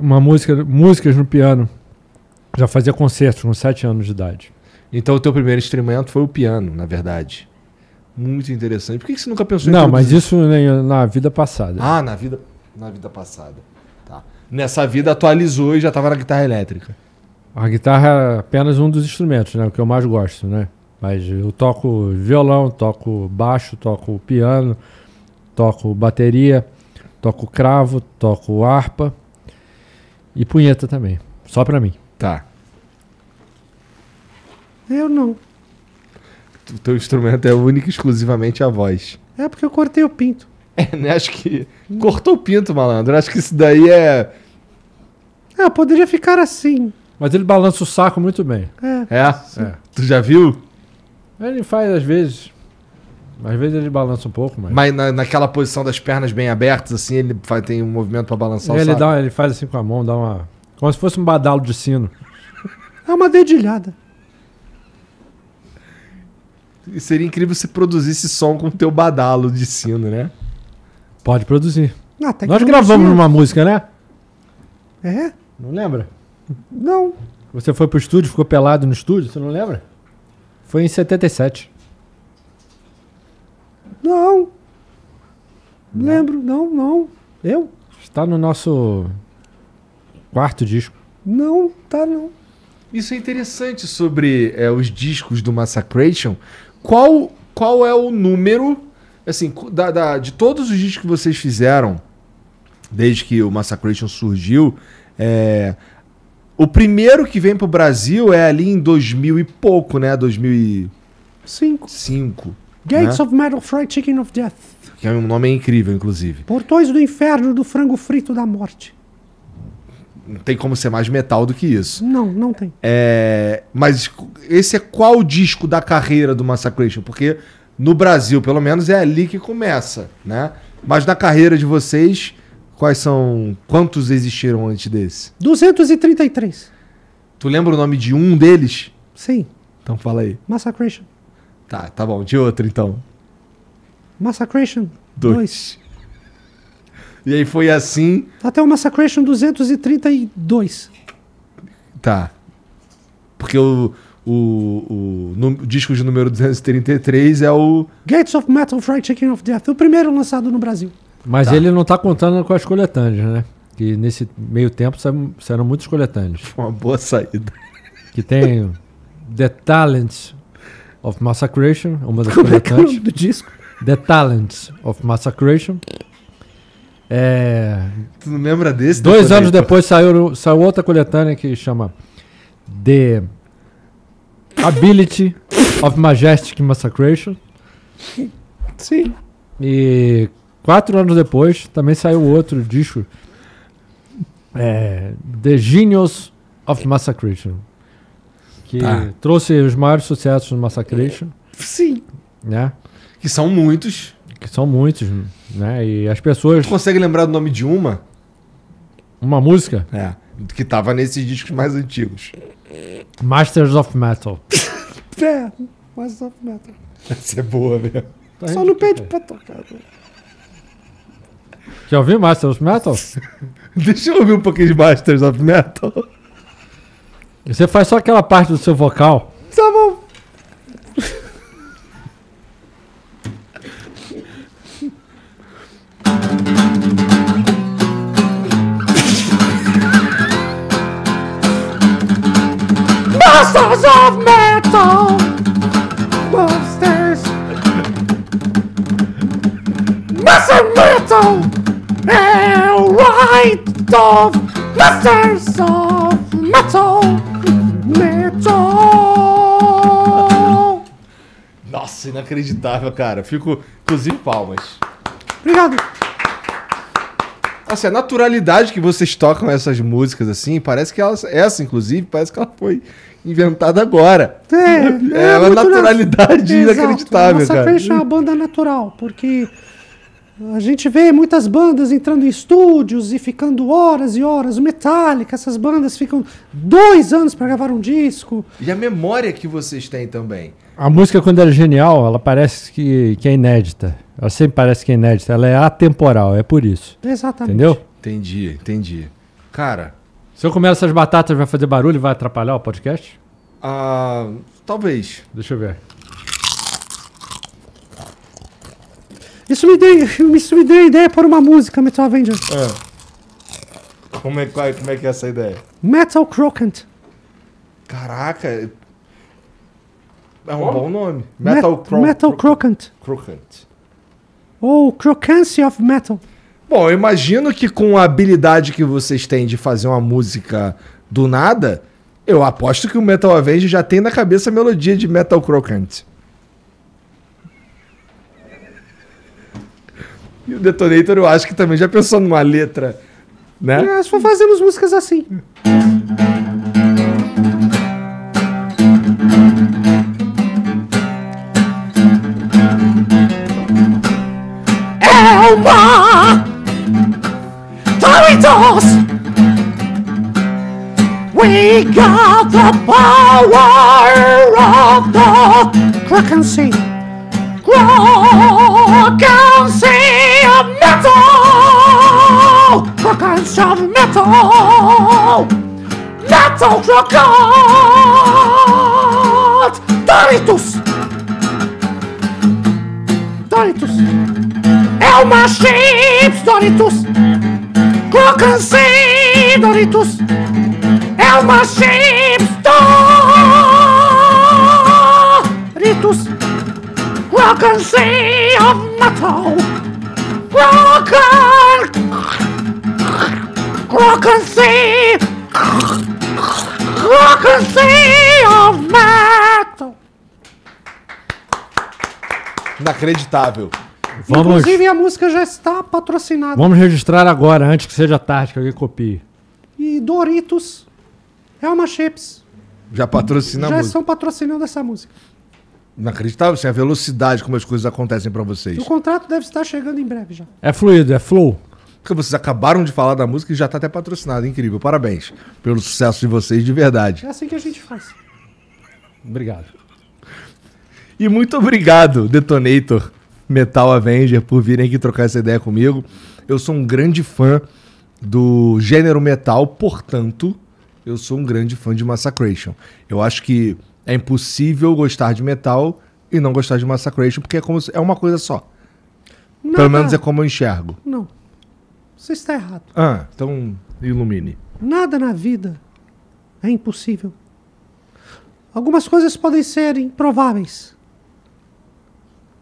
uma música, músicas no piano, já fazia concertos com sete
anos de idade. Então o teu primeiro instrumento foi o piano, na verdade. Muito interessante. Por que você nunca pensou em Não, mas isso
na vida passada. Ah,
na vida, na vida passada. Tá. Nessa vida atualizou e já estava na guitarra elétrica.
A guitarra é apenas um dos instrumentos, né? O que eu mais gosto, né? Mas eu toco violão, toco baixo, toco piano, toco bateria, toco cravo, toco harpa e punheta também. Só pra mim.
Tá. Eu não o teu instrumento é único e exclusivamente a voz.
É porque eu cortei o pinto.
É, né? Acho que. Cortou o pinto, malandro. Acho que isso daí é.
É, poderia ficar assim.
Mas ele balança o saco muito bem.
É. É? é. Tu já viu? Ele faz às vezes. Às vezes ele
balança um pouco, mas. Mas na, naquela posição das pernas bem abertas, assim, ele faz, tem um movimento para balançar ele o saco. Dá, ele faz assim com a mão, dá uma. Como se fosse um badalo de sino.
É uma dedilhada
seria incrível se produzisse som com o teu badalo de sino, né? Pode produzir.
Ah, Nós gravamos uma música, né? É? Não lembra? Não.
Você foi pro estúdio, ficou pelado
no estúdio, você não lembra? Foi em 77. Não. não. Lembro, não, não. Eu? Está no nosso
quarto disco.
Não, tá não. Isso é interessante
sobre é, os discos do Massacration, qual, qual é o número, assim, da, da, de todos os discos que vocês fizeram, desde que o Massacration surgiu, é, o primeiro que vem pro Brasil é ali em 2000 e pouco, né? 2005. Cinco. Gates né?
of Metal Fried Chicken of Death.
Que é um nome incrível, inclusive.
Portões do Inferno do Frango Frito da Morte.
Não tem como ser mais metal do que isso.
Não, não tem.
É, mas esse é qual disco da carreira do Massacration? Porque no Brasil, pelo menos, é ali que começa, né? Mas na carreira de vocês, quais são. Quantos existiram antes desse?
233.
Tu lembra o nome de um deles? Sim. Então fala aí. Massacration. Tá, tá bom. De outro, então.
Massacration
2. E aí foi assim.
Até o Massacration 232.
Tá. Porque o, o, o, o disco de número 233 é o.
Gates of Metal Fried Chicken of Death, o primeiro lançado no Brasil.
Mas tá. ele não tá contando com as coletâneas, né?
Que nesse meio tempo serão muitos coletâneos. Foi uma boa saída. Que tem The Talents of Massacration, uma das Como coletâneas. É, é o nome do disco? The Talents of Massacration. É... Tu não lembra desse? Dois anos aí, depois saiu, saiu outra coletânea que chama The Ability of Majestic Massacration. Sim. E quatro anos depois também saiu outro disco. É, The Genius of Massacration. Que tá. trouxe os maiores sucessos do Massacration. Sim. Né? Que são muitos. Que são muitos, né? E as pessoas. Tu consegue lembrar do nome de uma? Uma música? É.
Que tava nesses discos mais antigos.
Masters of Metal.
é, Masters of Metal.
Essa é boa mesmo.
Tá Só no pede pra tocar. Quer né?
Já ouviu Masters of Metal? Deixa eu ouvir um pouquinho de Masters of Metal. Você faz só aquela parte do seu vocal.
Tá bom. Masters of Metal! Monsters! Master Metal! É right of Masters of Metal! Metal!
Nossa, inacreditável, cara. Fico, inclusive, palmas. Obrigado. Assim, a naturalidade que vocês tocam essas músicas, assim, parece que elas. Essa, inclusive, parece que ela foi inventada agora. É, é, é uma é naturalidade natural. inacreditável, Exato. Nossa cara. é uma
banda natural, porque a gente vê muitas bandas entrando em estúdios e ficando horas e horas. O Metallica, essas bandas ficam dois anos para gravar um disco. E
a memória que vocês têm também.
A música, quando ela é genial, ela parece que, que é inédita. Ela sempre parece que é inédita. Ela é atemporal, é por isso. Exatamente. Entendeu?
Entendi, entendi. Cara.
Se eu comer essas batatas, vai fazer barulho e vai atrapalhar o podcast?
Ah. Talvez. Deixa eu ver.
Isso me deu, isso me deu ideia para uma música, Metal Avenger. É.
Como é, como é que é essa ideia?
Metal Crocant.
Caraca, é um bom nome. Metal, Met Cro metal Crocant. Crocant.
Ou oh, Crocancy of Metal. Bom, eu imagino que com a habilidade
que vocês têm de fazer uma música do nada, eu aposto que o Metal Avenger já tem na cabeça a melodia de Metal Crocant. E o Detonator eu acho que também já pensou numa letra, né?
Nós é, só fazemos músicas assim.
Roma Doritos We got the power of the Krakency Krakency of metal Krakency of metal Metal Krakat Doritos Doritos Alma chips Doritos Crocancei Doritos Alma é chips Doritos Crocancei of Natal Crocan Crocancei Crocancei of Natal
Inacreditável.
Vamos... Inclusive
a música já está patrocinada. Vamos
registrar agora, antes que seja tarde, que alguém
copie.
E Doritos é uma chips.
Já patrocina
Já estão patrocinando essa música.
Inacreditável, assim, a velocidade como as coisas acontecem para vocês. O
contrato deve estar chegando em breve já.
É fluido, é flow. Porque vocês acabaram de falar da música e já está até patrocinado. Incrível, parabéns pelo sucesso de vocês de verdade.
É assim que a gente faz.
Obrigado. E muito obrigado, Detonator, Metal Avenger por virem aqui trocar essa ideia comigo. Eu sou um grande fã do gênero metal, portanto, eu sou um grande fã de Massacration. Eu acho que é impossível gostar de metal e não gostar de Massacration, porque é, como, é uma coisa só. Pelo menos é como eu enxergo.
Não. Você está errado.
Ah, então ilumine.
Nada na vida é impossível. Algumas coisas podem ser improváveis.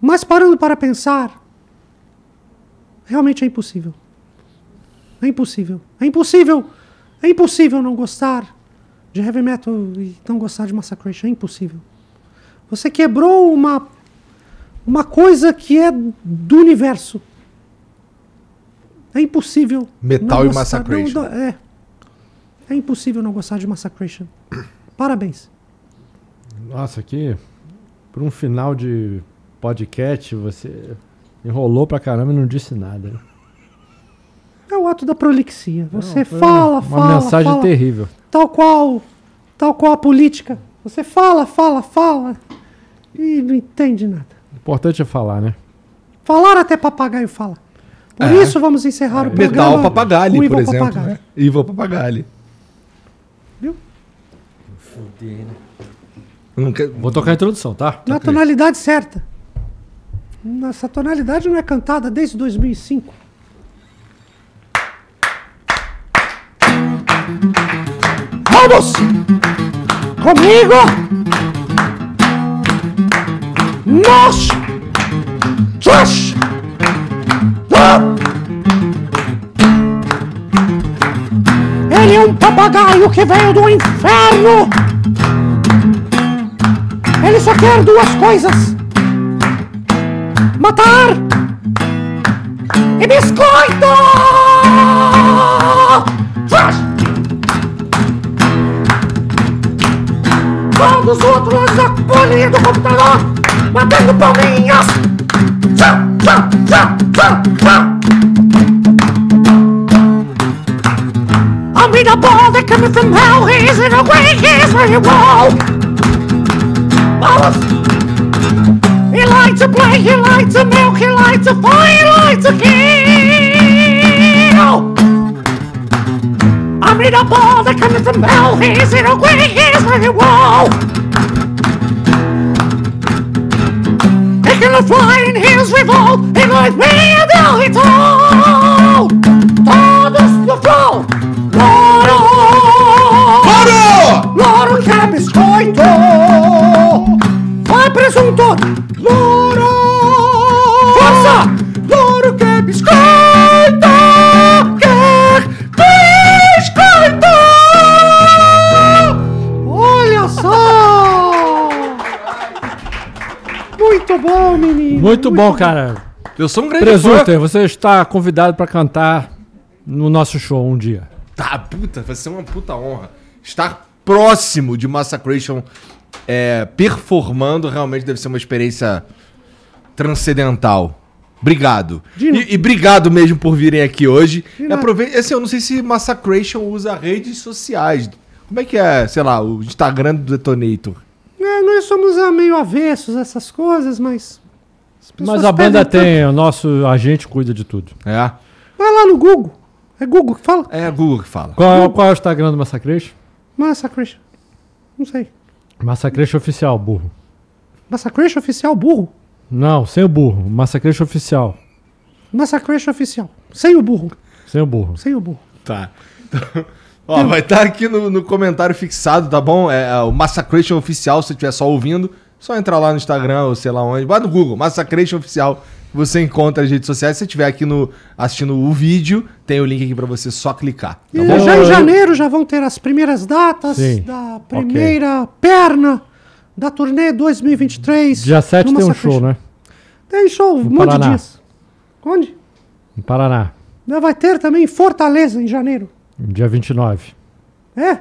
Mas parando para pensar, realmente é impossível. É impossível. É impossível. É impossível não gostar de heavy metal e não gostar de Massacration. É impossível. Você quebrou uma uma coisa que é do universo. É impossível. Metal e Massacration. Não, é. É impossível não gostar de Massacration. Parabéns.
Nossa, aqui. para um final de podcast, você enrolou pra caramba e não disse nada. Né?
É o ato da prolixia. Você não, fala, uma fala. Uma mensagem fala, terrível. Tal qual, tal qual a política. Você fala, fala, fala e não entende nada.
O importante é falar, né?
Falar até papagaio fala. Por é. isso vamos encerrar é. o programa. Metal Papagali, por exemplo. Papagali. Né?
Ivo Papagali. Viu? Fudei, né?
Vou tocar a introdução, tá? Na
tonalidade certa. Essa tonalidade não é cantada desde 2005.
Vamos! Comigo! Nós! Trash! Ele é um papagaio que veio do inferno! Ele só quer duas coisas! matar e biscoito! Todos os outros da o do computador batendo palminhas! Tchau, tchau, tchau, tchau, tchau! the ball that coming from hell He's in a way, he's where you go. Wallace He likes to play, he likes to milk, he likes to fight, he likes to kill. I mean a ball that comes from hell, he's in a way, he's like a wall. He can fly in his revolt, he likes me until he's old. Oh, this is the fall. Water! Water! Water can destroy gold. presunto, loro, força, loro que biscoito, quer biscoito. Olha só, muito bom, menino. Muito, muito bom, bom, cara. Eu sou um grande Presunto,
você está convidado para cantar no nosso show um dia.
Tá, puta, vai ser uma puta honra. Estar próximo de Massacration é, performando realmente deve ser uma experiência transcendental. Obrigado. E, e, obrigado mesmo por virem aqui hoje. Aproveita, assim, eu não sei se Massacration usa redes sociais. Como é que é, sei lá, o Instagram do Detonator?
É, nós somos ah, meio avessos essas coisas, mas. Mas a banda tem,
tanto. o nosso agente cuida de tudo. É.
Vai lá no Google. É Google que fala? É, é Google
que fala. Qual, Google. É qual é o Instagram do Massacration?
Massacration. Não sei.
Massacrecho oficial, burro.
Massacrecho oficial, burro?
Não, sem o burro. Massacrecho oficial.
Massacrecho oficial. Sem o burro. Sem o burro. Sem o burro.
Tá. Então, ó, vai estar tá aqui no, no, comentário fixado, tá bom? É, é o Massacration Oficial, se estiver só ouvindo. Só entrar lá no Instagram ou sei lá onde. Vai no Google, Massacration Oficial você encontra as redes sociais. Se você estiver aqui no, assistindo o vídeo, tem o link aqui para você só clicar.
Tá já em janeiro
já vão ter as primeiras datas Sim. da primeira okay. perna da turnê 2023. Dia 7 tem um show, né? Tem show, no um monte Paraná. de dias. Onde? No Paraná. Vai ter também em Fortaleza, em janeiro.
Dia 29.
É?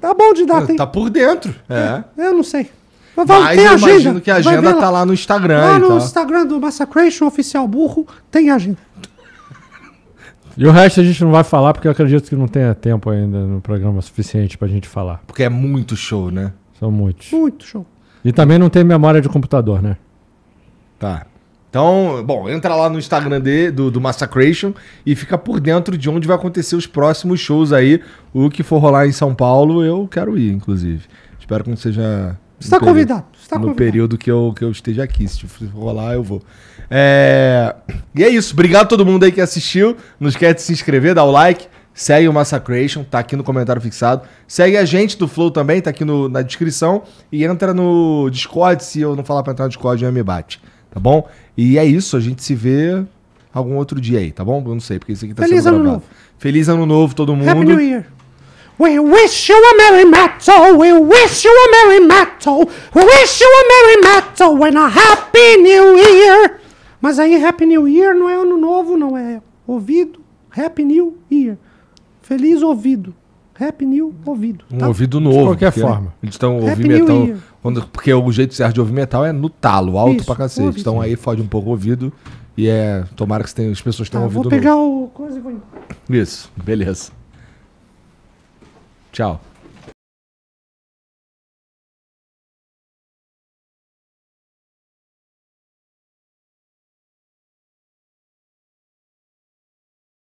Tá bom de data, tá hein? Tá por dentro. É. é. Eu não sei. Mas, vai, tem eu agenda. imagino que a agenda lá. tá lá
no Instagram.
Lá no
Instagram do Massacration Oficial Burro tem agenda.
E o resto a gente não vai falar, porque eu acredito que não tenha tempo ainda no programa suficiente pra gente falar. Porque
é muito show, né? São muitos. Muito
show.
E também não tem memória de computador, né?
Tá. Então, bom, entra lá no Instagram de, do, do Massacration e fica por dentro de onde vai acontecer os próximos shows aí. O que for rolar em São Paulo, eu quero ir, inclusive. Espero que não seja está convidado. Tá no convidado. período que eu, que eu esteja aqui. Se rolar, eu vou. É... E é isso. Obrigado a todo mundo aí que assistiu. Não esquece de se inscrever, dar o like. Segue o Massacration, tá aqui no comentário fixado. Segue a gente do Flow também, tá aqui no, na descrição. E entra no Discord, se eu não falar pra entrar no Discord, já me bate. Tá bom? E é isso, a gente se vê algum outro dia aí, tá bom? Eu não sei, porque isso aqui tá Feliz sendo ano gravado. novo. Feliz ano novo, todo mundo. Happy New Year.
We wish you a merry matto, we wish you a merry matto, we wish you a merry matto and a happy new year. Mas aí
Happy New Year não é ano novo, não é ouvido. Happy New Year. Feliz ouvido. Happy New ouvido. Tá? Um ouvido novo.
De qualquer forma. Eles estão ouvindo metal. Quando, porque o jeito certo de ouvir metal é no talo, alto Isso, pra cacete. Então aí fode um pouco o ouvido. E é. Tomara que tenha, as pessoas tenham ah, ouvido. Vou pegar
novo. o coisa
e Isso, beleza.
Tchau.